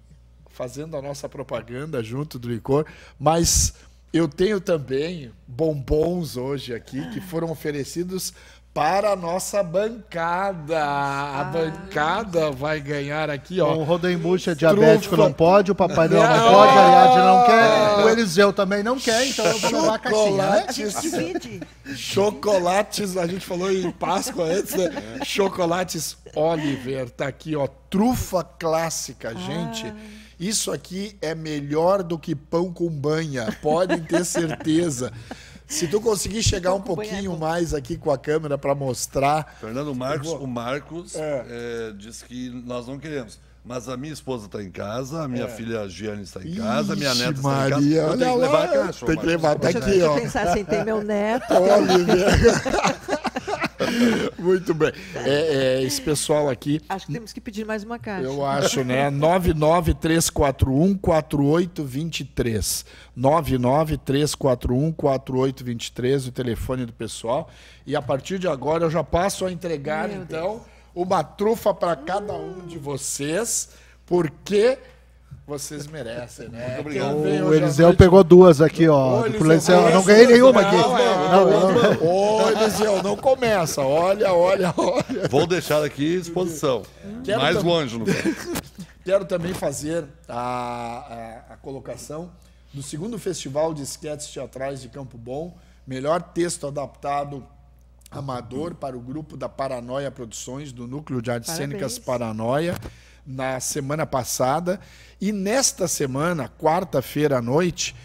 fazendo a nossa propaganda junto do licor, mas eu tenho também bombons hoje aqui que foram oferecidos para a nossa bancada. A bancada vai ganhar aqui, ó. O Rodembucha é diabético, não pode, o Papai Noel não, pode, a Yadi não quer, o Eliseu também não quer, então eu vou levar a caixinha. Né? A gente Chocolates, a gente falou em Páscoa antes, né? Chocolates Oliver, tá aqui, ó. Trufa clássica, ah. gente. Ah. Isso aqui é melhor do que pão com banha, podem ter certeza. Se tu conseguir chegar um pouquinho mais aqui com a câmera para mostrar. Fernando Marcos, o Marcos é. É, disse que nós não queremos. Mas a minha esposa está em casa, a minha é. filha Giane está em casa, a minha neta está em casa. Eu olha tenho que levar lá, a caixa. Tem que levar, até aqui, ó. Deixa eu pensar assim, tem meu neto. Olha, Muito bem. É, é, esse pessoal aqui. Acho que temos que pedir mais uma caixa. Eu acho, né? 993414823. 993414823, o telefone do pessoal. E a partir de agora eu já passo a entregar, Meu então, Deus. uma trufa para cada um de vocês, porque vocês merecem, né? Obrigado. O Eliseu pegou duas aqui, ó. Ô, Eliseu, Eliseu, não ganhei nenhuma é aqui. É não, não, Ô, Eliseu, não começa. Olha, olha, olha. Vou deixar aqui exposição. Quero Mais tam... longe, no Quero também fazer a, a, a colocação do segundo Festival de Esquetes Teatrais de Campo Bom, melhor texto adaptado amador para o grupo da Paranoia Produções, do Núcleo de Artes Cênicas Paranoia na semana passada. E nesta semana, quarta-feira à noite,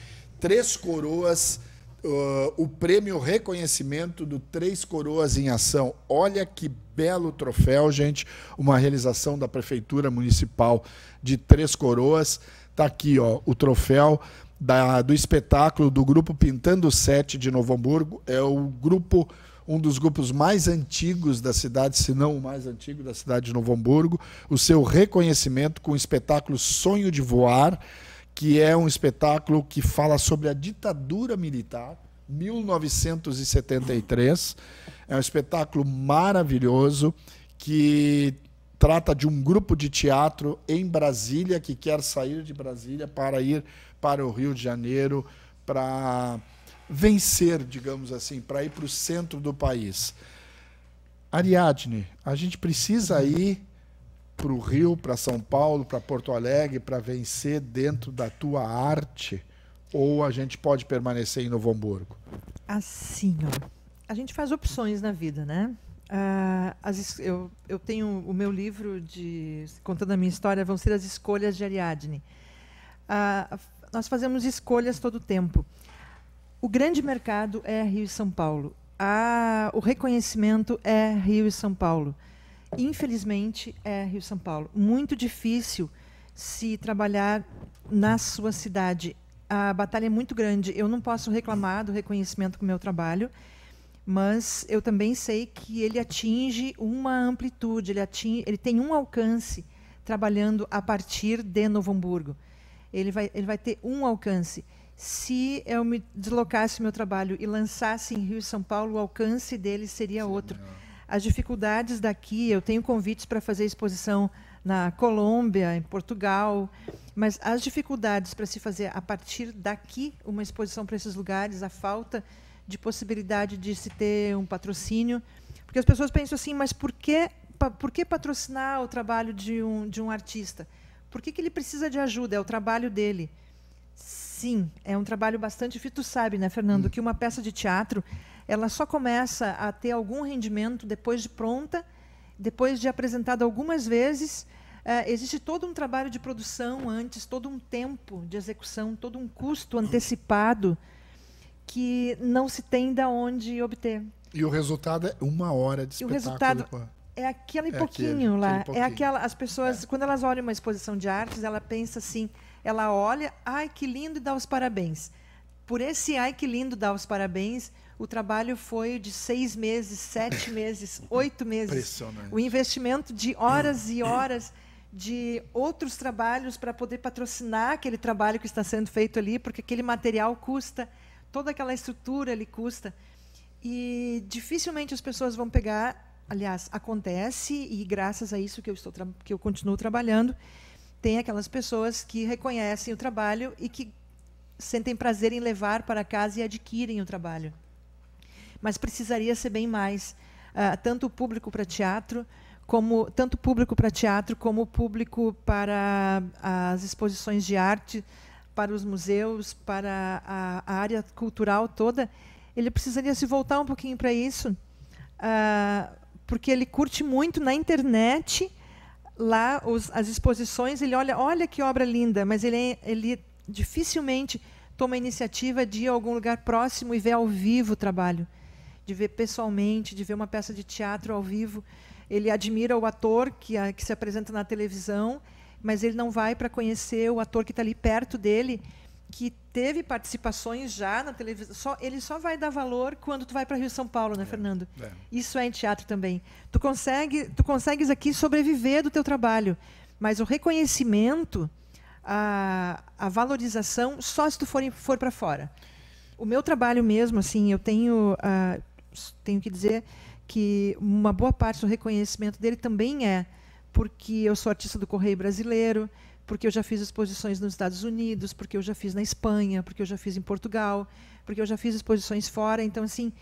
Três Coroas, uh, o prêmio reconhecimento do Três Coroas em Ação. Olha que belo troféu, gente. Uma realização da Prefeitura Municipal de Três Coroas. Está aqui ó, o troféu. Da, do espetáculo do grupo Pintando Sete de Novo Hamburgo é o grupo um dos grupos mais antigos da cidade, se não o mais antigo da cidade de Novo Hamburgo, o seu reconhecimento com o espetáculo Sonho de Voar, que é um espetáculo que fala sobre a ditadura militar, 1973. É um espetáculo maravilhoso que trata de um grupo de teatro em Brasília que quer sair de Brasília para ir para o Rio de Janeiro para vencer, digamos assim, para ir para o centro do país. Ariadne, a gente precisa ir para o Rio, para São Paulo, para Porto Alegre, para vencer dentro da tua arte? Ou a gente pode permanecer em Novo Hamburgo? Assim, ó. A gente faz opções na vida, né? Uh, as, eu, eu, tenho o meu livro de contando a minha história vão ser as escolhas de Ariadne. Uh, nós fazemos escolhas todo o tempo. O grande mercado é Rio e São Paulo. A, o reconhecimento é Rio e São Paulo. Infelizmente, é Rio e São Paulo. Muito difícil se trabalhar na sua cidade. A batalha é muito grande. Eu não posso reclamar do reconhecimento com o meu trabalho, mas eu também sei que ele atinge uma amplitude, ele, atinge, ele tem um alcance trabalhando a partir de Novo Hamburgo. Ele vai, ele vai ter um alcance se eu me deslocasse meu trabalho e lançasse em Rio e São Paulo, o alcance dele seria Sim, outro. As dificuldades daqui, eu tenho convites para fazer exposição na Colômbia, em Portugal, mas as dificuldades para se fazer a partir daqui uma exposição para esses lugares, a falta de possibilidade de se ter um patrocínio, porque as pessoas pensam assim, mas por que, por que patrocinar o trabalho de um, de um artista? Por que, que ele precisa de ajuda? É o trabalho dele sim, é um trabalho bastante difícil. Tu sabe, né, Fernando, hum. que uma peça de teatro ela só começa a ter algum rendimento depois de pronta, depois de apresentada algumas vezes. Eh, existe todo um trabalho de produção antes, todo um tempo de execução, todo um custo antecipado que não se tem da onde obter. E o resultado é uma hora de espetáculo. E o resultado é aquele é pouquinho aquele, lá. Aquele é pouquinho. É aquela. As pessoas, é. quando elas olham uma exposição de artes, ela pensa assim: ela olha, ai que lindo e dá os parabéns. Por esse ai que lindo dá os parabéns, o trabalho foi de seis meses, sete meses, oito meses. Impressionante. O investimento de horas e horas de outros trabalhos para poder patrocinar aquele trabalho que está sendo feito ali, porque aquele material custa, toda aquela estrutura ali custa. E dificilmente as pessoas vão pegar, aliás, acontece e graças a isso que eu estou que eu continuo trabalhando tem aquelas pessoas que reconhecem o trabalho e que sentem prazer em levar para casa e adquirem o trabalho. Mas precisaria ser bem mais, uh, tanto o público para teatro, como tanto público para teatro como público para as exposições de arte, para os museus, para a, a área cultural toda, ele precisaria se voltar um pouquinho para isso, uh, porque ele curte muito na internet lá os, as exposições, ele olha, olha que obra linda, mas ele, ele dificilmente toma a iniciativa de ir a algum lugar próximo e ver ao vivo o trabalho, de ver pessoalmente, de ver uma peça de teatro ao vivo. Ele admira o ator que, a, que se apresenta na televisão, mas ele não vai para conhecer o ator que está ali perto dele que teve participações já na televisão. Só, ele só vai dar valor quando tu vai para Rio São Paulo, né, é, Fernando? É. Isso é em teatro também. Tu consegue, tu consegues aqui sobreviver do teu trabalho, mas o reconhecimento, a, a valorização, só se tu for, for para fora. O meu trabalho mesmo, assim, eu tenho, uh, tenho que dizer que uma boa parte do reconhecimento dele também é porque eu sou artista do Correio Brasileiro, porque eu já fiz exposições nos Estados Unidos, porque eu já fiz na Espanha, porque eu já fiz em Portugal, porque eu já fiz exposições fora. Então, assim,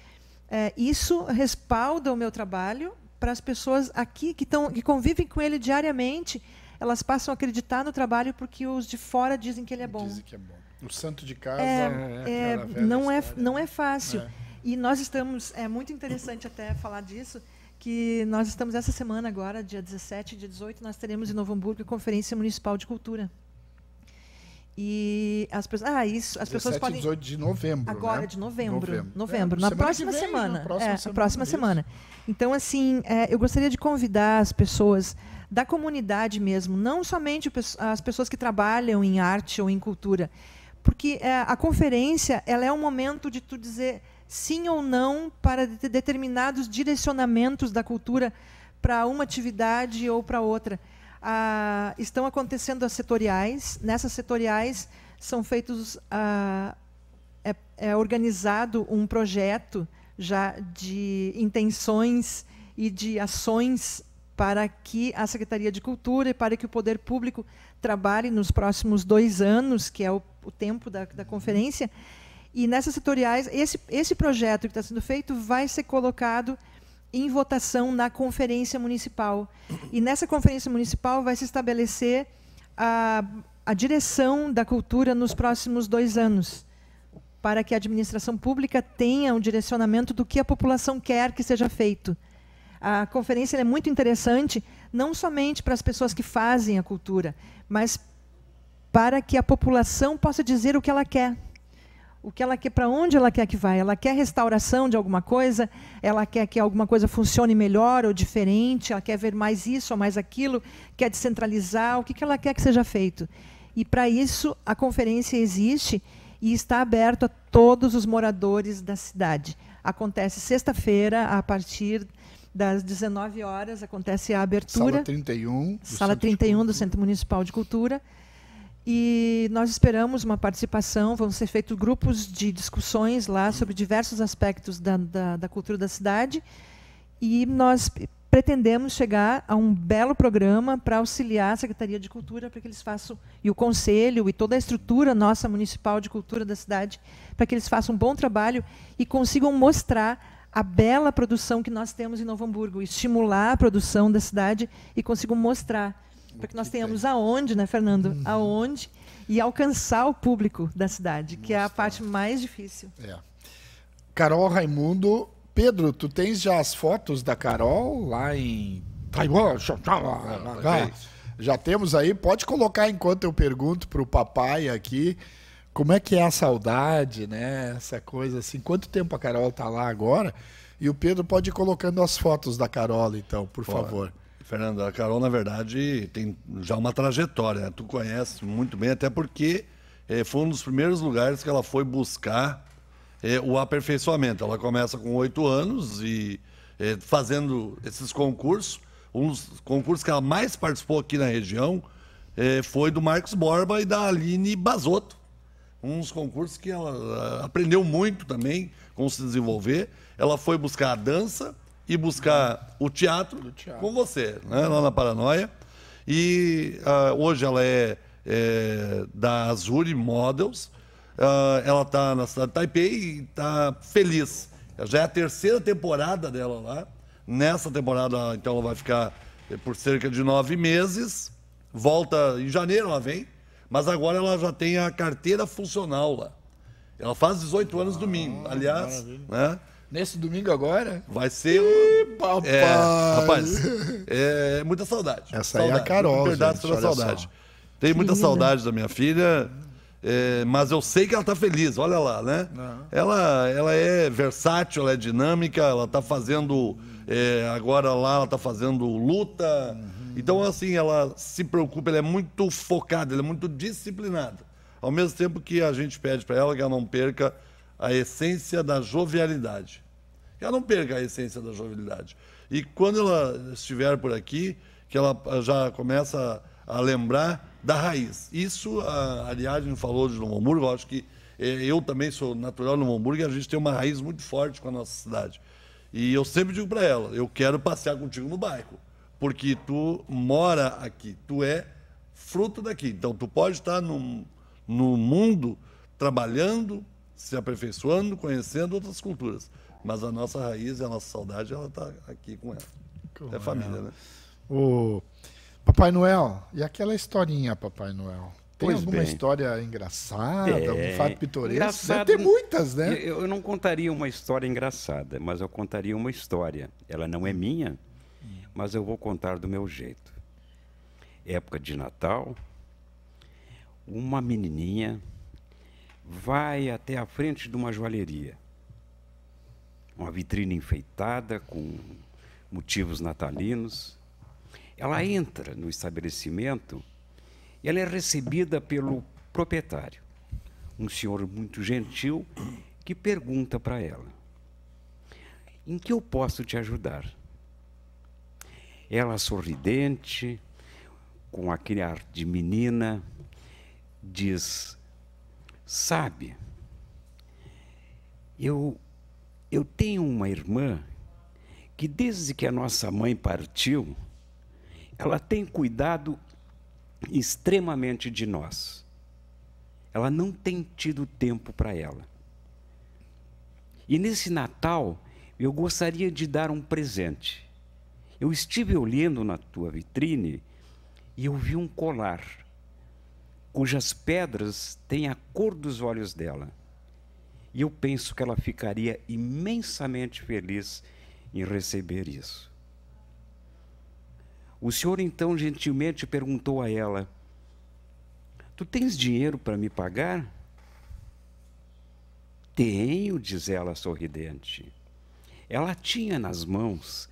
é, isso respalda o meu trabalho para as pessoas aqui que, tão, que convivem com ele diariamente. Elas passam a acreditar no trabalho porque os de fora dizem que ele é bom. Dizem que é bom. O santo de casa é, é não, é, não é fácil. E nós estamos, é muito interessante até falar disso, que nós estamos essa semana agora, dia 17 e dia 18, nós teremos em Novo Hamburgo a Conferência Municipal de Cultura. E as pessoas. Ah, isso. As 17, pessoas podem. 18 de novembro. Agora, né? de novembro. Novembro. novembro é, na, semana próxima vem, semana. na próxima é, semana. próxima semana. Então, assim, é, eu gostaria de convidar as pessoas da comunidade mesmo, não somente as pessoas que trabalham em arte ou em cultura, porque é, a conferência ela é um momento de tu dizer sim ou não para determinados direcionamentos da cultura para uma atividade ou para outra. Ah, estão acontecendo as setoriais. Nessas setoriais são feitos ah, é, é, organizado um projeto já de intenções e de ações para que a Secretaria de Cultura e para que o poder público trabalhe nos próximos dois anos, que é o, o tempo da, da uhum. conferência, e nessas setoriais, esse, esse projeto que está sendo feito vai ser colocado em votação na conferência municipal. E nessa conferência municipal vai se estabelecer a, a direção da cultura nos próximos dois anos, para que a administração pública tenha um direcionamento do que a população quer que seja feito. A conferência é muito interessante, não somente para as pessoas que fazem a cultura, mas para que a população possa dizer o que ela quer o que ela quer, para onde ela quer que vá. Ela quer restauração de alguma coisa, ela quer que alguma coisa funcione melhor ou diferente, ela quer ver mais isso ou mais aquilo, quer descentralizar, o que, que ela quer que seja feito. E para isso a conferência existe e está aberto a todos os moradores da cidade. Acontece sexta-feira, a partir das 19 horas, acontece a abertura. Sala 31. sala 31 do Centro Municipal de Cultura. E nós esperamos uma participação, vão ser feitos grupos de discussões lá sobre diversos aspectos da, da, da cultura da cidade. E nós pretendemos chegar a um belo programa para auxiliar a Secretaria de Cultura para que eles façam e o conselho e toda a estrutura nossa municipal de cultura da cidade para que eles façam um bom trabalho e consigam mostrar a bela produção que nós temos em Novo Hamburgo, estimular a produção da cidade e consigam mostrar para que nós tenhamos aonde, né, Fernando? Uhum. Aonde e alcançar o público da cidade, que é a parte mais difícil. É. Carol Raimundo, Pedro, tu tens já as fotos da Carol lá em Taiwan? É já temos aí, pode colocar enquanto eu pergunto para o papai aqui. Como é que é a saudade, né? Essa coisa assim. Quanto tempo a Carol tá lá agora? E o Pedro pode ir colocando as fotos da Carol, então, por Pô, favor. Fernando, a Carol, na verdade, tem já uma trajetória, né? tu conhece muito bem, até porque é, foi um dos primeiros lugares que ela foi buscar é, o aperfeiçoamento. Ela começa com oito anos e é, fazendo esses concursos. Um dos concursos que ela mais participou aqui na região foi do Marcos Borba e da Aline Basoto. Uns concursos que ela aprendeu muito também, como se desenvolver. Ela foi buscar a dança, e buscar o teatro, teatro, com você, né? lá na Paranoia. E uh, hoje ela é, é, da Azuri Models, uh, ela está na cidade de Taipei e está feliz. Já é a terceira temporada dela lá. Nessa temporada, então, ela vai ficar eh, por cerca de nove meses. Volta em janeiro, ela vem. Mas agora ela já tem a carteira funcional lá. Ela faz 18 anos domingo, aliás. Maravilha. Né? Nesse domingo agora? Vai ser. Ih, papai. É, rapaz, é muita saudade. Essa saudade. aí é a Carol. Verdade sobre a saudade. Tenho muita linda. saudade da minha filha, é, mas eu sei que ela está feliz, olha lá, né? Ela, ela é versátil, ela é dinâmica, ela está fazendo. É, agora lá ela está fazendo luta. Uhum. Então, assim, ela se preocupa, ela é muito focada, ela é muito disciplinada. Ao mesmo tempo que a gente pede para ela que ela não perca a essência da jovialidade. Que ela não perca a essência da jovialidade. E quando ela estiver por aqui, que ela já começa a lembrar da raiz. Isso a Ariadne falou de Novo Hamburgo, eu acho que eh, eu também sou natural de Hamburgo e a gente tem uma raiz muito forte com a nossa cidade. E eu sempre digo para ela, eu quero passear contigo no bairro, porque tu mora aqui, tu é fruto daqui. Então, tu pode estar no, no mundo trabalhando, se aperfeiçoando, conhecendo outras culturas. Mas a nossa raiz, a nossa saudade, ela está aqui com ela. É família, né? O Papai Noel, e aquela historinha, Papai Noel? Tem pois alguma bem. história engraçada, é, algum fato pitoresco? Engraçado, Deve ter muitas, né? Eu, eu não contaria uma história engraçada, mas eu contaria uma história. Ela não é minha, mas eu vou contar do meu jeito. Época de Natal, uma menininha vai até a frente de uma joalheria. Uma vitrine enfeitada com motivos natalinos. Ela entra no estabelecimento e ela é recebida pelo proprietário, um senhor muito gentil, que pergunta para ela: Em que eu posso te ajudar? Ela sorridente, com aquele ar de menina, diz: Sabe, eu, eu tenho uma irmã que desde que a nossa mãe partiu, ela tem cuidado extremamente de nós. Ela não tem tido tempo para ela. E nesse Natal, eu gostaria de dar um presente. Eu estive olhando na tua vitrine e eu vi um colar cujas pedras têm a cor dos olhos dela. E eu penso que ela ficaria imensamente feliz em receber isso. O senhor então gentilmente perguntou a ela: Tu tens dinheiro para me pagar? Tenho, diz ela sorridente. Ela tinha nas mãos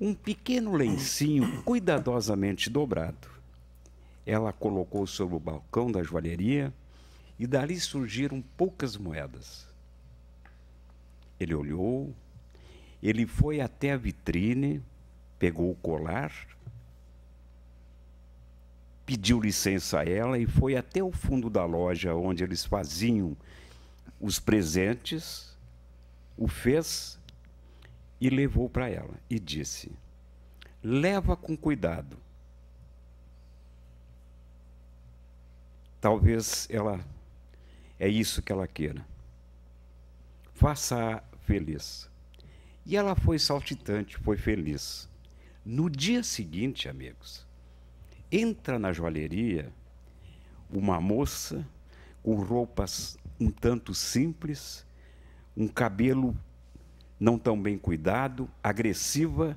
um pequeno lencinho cuidadosamente dobrado ela colocou sobre o balcão da joalheria e dali surgiram poucas moedas. Ele olhou, ele foi até a vitrine, pegou o colar, pediu licença a ela e foi até o fundo da loja onde eles faziam os presentes, o fez e levou para ela e disse: Leva com cuidado, Talvez ela é isso que ela queira. Faça feliz. E ela foi saltitante, foi feliz. No dia seguinte, amigos, entra na joalheria uma moça com roupas um tanto simples, um cabelo não tão bem cuidado, agressiva,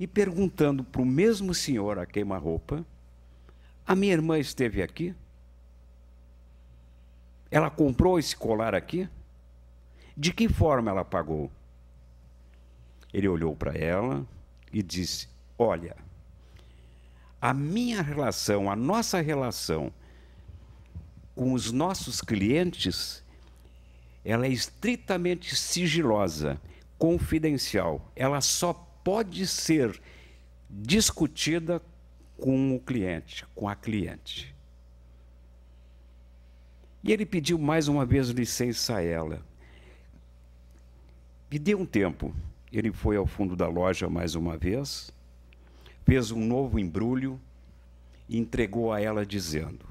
e perguntando para o mesmo senhor a queima-roupa: A minha irmã esteve aqui? Ela comprou esse colar aqui? De que forma ela pagou? Ele olhou para ela e disse: Olha, a minha relação, a nossa relação com os nossos clientes, ela é estritamente sigilosa, confidencial. Ela só pode ser discutida com o cliente, com a cliente. E ele pediu mais uma vez licença a ela. Me deu um tempo. Ele foi ao fundo da loja mais uma vez, fez um novo embrulho e entregou a ela, dizendo: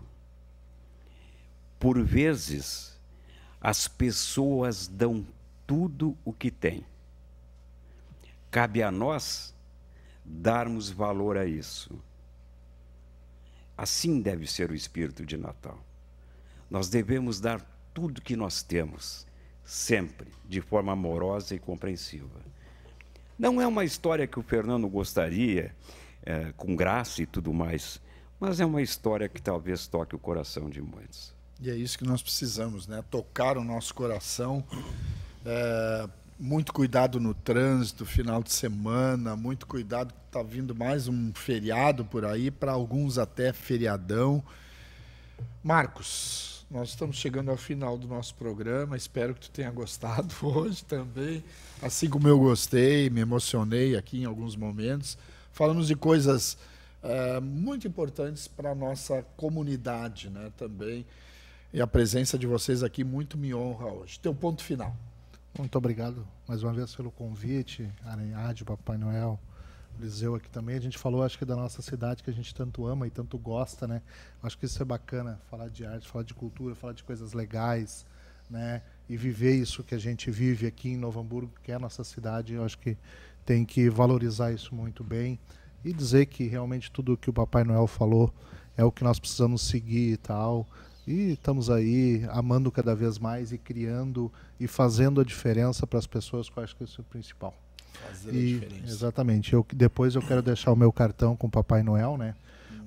Por vezes, as pessoas dão tudo o que têm. Cabe a nós darmos valor a isso. Assim deve ser o espírito de Natal. Nós devemos dar tudo que nós temos, sempre, de forma amorosa e compreensiva. Não é uma história que o Fernando gostaria, é, com graça e tudo mais, mas é uma história que talvez toque o coração de muitos. E é isso que nós precisamos, né? Tocar o nosso coração. É, muito cuidado no trânsito, final de semana, muito cuidado que está vindo mais um feriado por aí, para alguns até feriadão. Marcos, nós estamos chegando ao final do nosso programa. Espero que tu tenha gostado hoje também. Assim como eu gostei, me emocionei aqui em alguns momentos. Falamos de coisas uh, muito importantes para a nossa comunidade né, também. E a presença de vocês aqui muito me honra hoje. Teu ponto final. Muito obrigado mais uma vez pelo convite, Aranhade, Papai Noel. Liseu aqui também. A gente falou, acho que da nossa cidade que a gente tanto ama e tanto gosta, né? Acho que isso é bacana, falar de arte, falar de cultura, falar de coisas legais, né? E viver isso que a gente vive aqui em Novo Hamburgo, que é a nossa cidade. Eu acho que tem que valorizar isso muito bem e dizer que realmente tudo o que o Papai Noel falou é o que nós precisamos seguir e tal. E estamos aí amando cada vez mais e criando e fazendo a diferença para as pessoas, que eu acho que isso é o principal. Fazer e, diferença. Exatamente. Eu, depois eu quero deixar o meu cartão com o Papai Noel, né?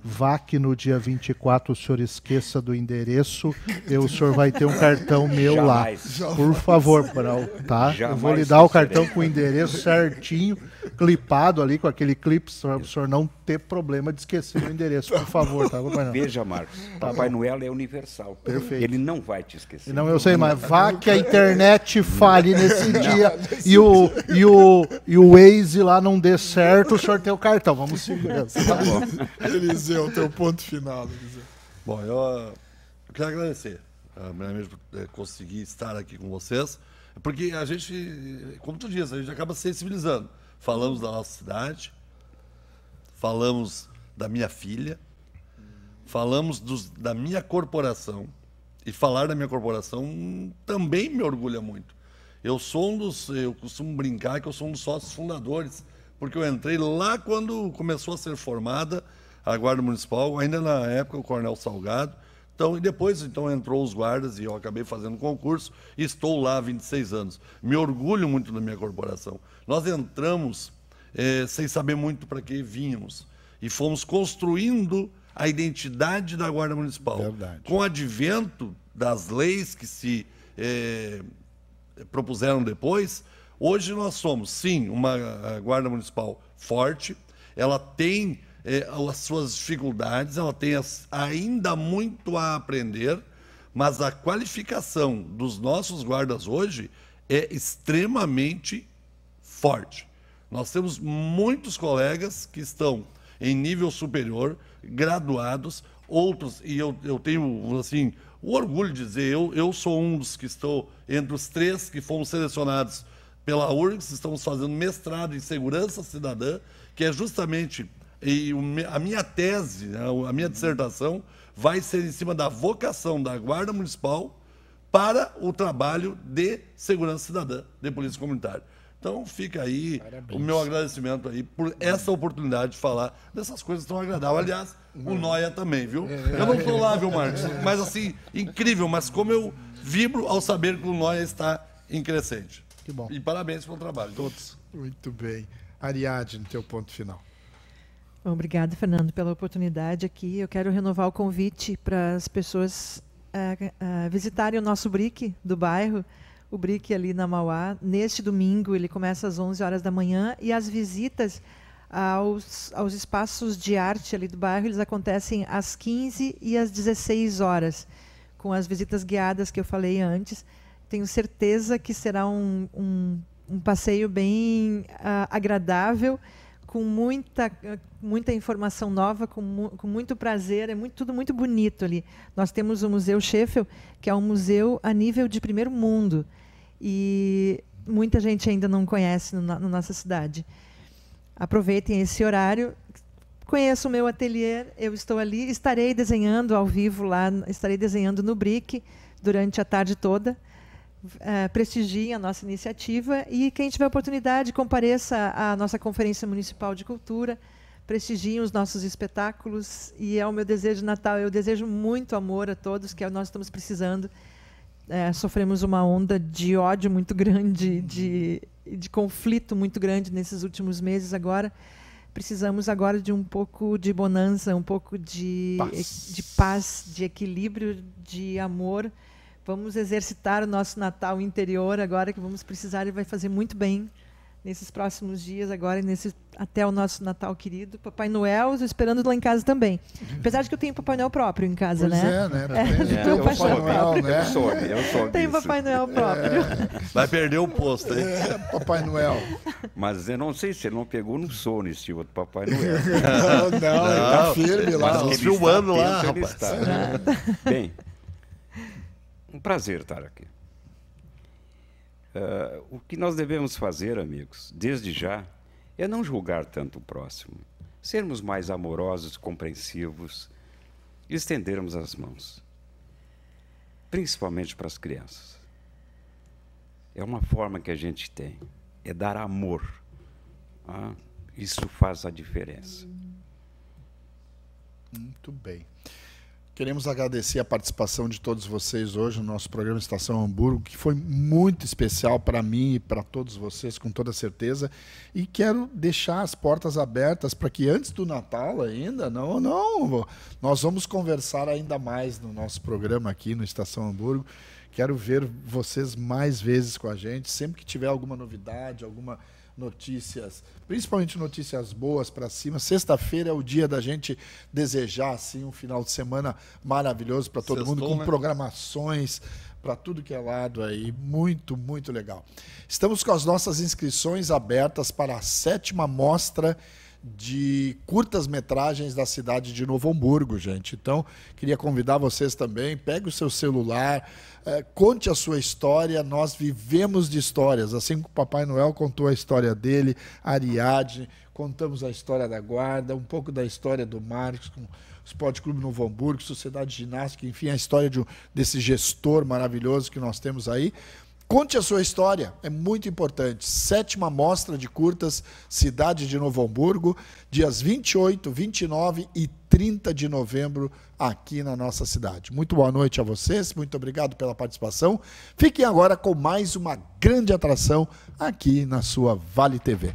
vá que no dia 24 o senhor esqueça do endereço, eu, o senhor vai ter um cartão meu Jamais. lá. Por favor, Brau, tá? Jamais eu vou lhe dar o cartão com o endereço certinho, clipado ali com aquele clipe, para o senhor não ter problema de esquecer o endereço, por favor, tá, Papai Veja, Marcos, tá Papai Noel é universal. Perfeito. Ele não vai te esquecer. Não, eu sei, mas vá que a internet falhe nesse não. dia e o, e, o, e o Waze lá não dê certo, o senhor tem o cartão. Vamos seguir. Tá bom. Eliseu, é o teu ponto final. Bom, eu, ah, eu quero agradecer. Primeiramente, ah, eh, conseguir estar aqui com vocês, porque a gente, como tu diz, a gente acaba sensibilizando. Falamos da nossa cidade, falamos da minha filha, falamos dos, da minha corporação. E falar da minha corporação também me orgulha muito. Eu sou um dos, eu costumo brincar que eu sou um dos sócios fundadores, porque eu entrei lá quando começou a ser formada a Guarda Municipal, ainda na época o Coronel Salgado. Então, e depois então entrou os guardas e eu acabei fazendo concurso e estou lá há 26 anos. Me orgulho muito da minha corporação. Nós entramos é, sem saber muito para que vínhamos e fomos construindo a identidade da Guarda Municipal. Verdade. Com o advento das leis que se é, propuseram depois, hoje nós somos, sim, uma eh, Guarda Municipal forte, ela tem é, as suas dificuldades, ela tem ainda muito a aprender, mas a qualificação dos nossos guardas hoje é extremamente forte. Nós temos muitos colegas que estão em nível superior, graduados, outros, e eu, eu tenho assim, o orgulho de dizer, eu, eu sou um dos que estou entre os três que fomos selecionados pela URGS, estamos fazendo mestrado em segurança cidadã, que é justamente e a minha tese, né, a minha dissertação, vai ser em cima da vocação da Guarda Municipal para o trabalho de segurança cidadã, de polícia comunitária. Então fica aí Parabéns. o meu agradecimento aí por essa oportunidade de falar dessas coisas tão agradáveis. Aliás, o Noia também, viu? Eu não estou lá, viu, Marcos? Mas assim, incrível, mas como eu vibro ao saber que o Noia está em crescente. Que bom. E parabéns pelo trabalho, todos. Muito bem. Ariadne, teu ponto final. Obrigada, Fernando, pela oportunidade aqui. Eu quero renovar o convite para as pessoas eh, eh, visitarem o nosso BRIC do bairro, o BRIC ali na Mauá. Neste domingo, ele começa às 11 horas da manhã e as visitas aos, aos espaços de arte ali do bairro, eles acontecem às 15 e às 16 horas, com as visitas guiadas que eu falei antes. Tenho certeza que será um, um, um passeio bem uh, agradável com muita, muita informação nova, com, mu com muito prazer, é muito, tudo muito bonito ali. Nós temos o Museu Sheffield, que é um museu a nível de primeiro mundo, e muita gente ainda não conhece na no, no nossa cidade. Aproveitem esse horário, conheço o meu ateliê, eu estou ali, estarei desenhando ao vivo lá, estarei desenhando no BRIC durante a tarde toda, eh, prestigiem a nossa iniciativa e quem tiver oportunidade compareça à nossa Conferência Municipal de Cultura, prestigiem os nossos espetáculos e é o meu desejo de Natal. Eu desejo muito amor a todos, que é nós estamos precisando. É, sofremos uma onda de ódio muito grande, de, de conflito muito grande nesses últimos meses agora. Precisamos agora de um pouco de bonança, um pouco de paz, de, paz, de equilíbrio, de amor Vamos exercitar o nosso Natal interior agora que vamos precisar e vai fazer muito bem nesses próximos dias agora nesse até o nosso Natal querido. Papai Noel, estou esperando lá em casa também. Apesar de que eu tenho Papai Noel próprio em casa, pois né? É, né? É, é, eu Papai Noel, né? Eu soube, eu tenho Tem Papai Noel próprio. É. Vai perder o posto, hein? É, Papai Noel. Mas eu não sei se ele não pegou no sono esse outro Papai Noel. não, não, não, ele tá firme lá. Mas tá ele está, lá, ele está. Bem, um prazer estar aqui. Uh, o que nós devemos fazer, amigos, desde já, é não julgar tanto o próximo, sermos mais amorosos, compreensivos, estendermos as mãos, principalmente para as crianças. É uma forma que a gente tem, é dar amor. Ah, isso faz a diferença. Muito bem. Queremos agradecer a participação de todos vocês hoje no nosso programa Estação Hamburgo, que foi muito especial para mim e para todos vocês, com toda certeza. E quero deixar as portas abertas para que antes do Natal ainda, não, não, nós vamos conversar ainda mais no nosso programa aqui no Estação Hamburgo. Quero ver vocês mais vezes com a gente, sempre que tiver alguma novidade, alguma notícias, principalmente notícias boas para cima. Sexta-feira é o dia da gente desejar assim um final de semana maravilhoso para todo Sextou, mundo com né? programações para tudo que é lado aí, muito, muito legal. Estamos com as nossas inscrições abertas para a sétima mostra de curtas metragens da cidade de Novo Hamburgo, gente. Então, queria convidar vocês também, pegue o seu celular, eh, conte a sua história, nós vivemos de histórias, assim como o Papai Noel contou a história dele, Ariadne, contamos a história da guarda, um pouco da história do Marcos, com o Clube Novo Hamburgo, Sociedade Ginástica, enfim, a história de, desse gestor maravilhoso que nós temos aí. Conte a sua história, é muito importante. Sétima mostra de curtas, cidade de Novo Hamburgo, dias 28, 29 e 30 de novembro, aqui na nossa cidade. Muito boa noite a vocês, muito obrigado pela participação. Fiquem agora com mais uma grande atração aqui na sua Vale TV.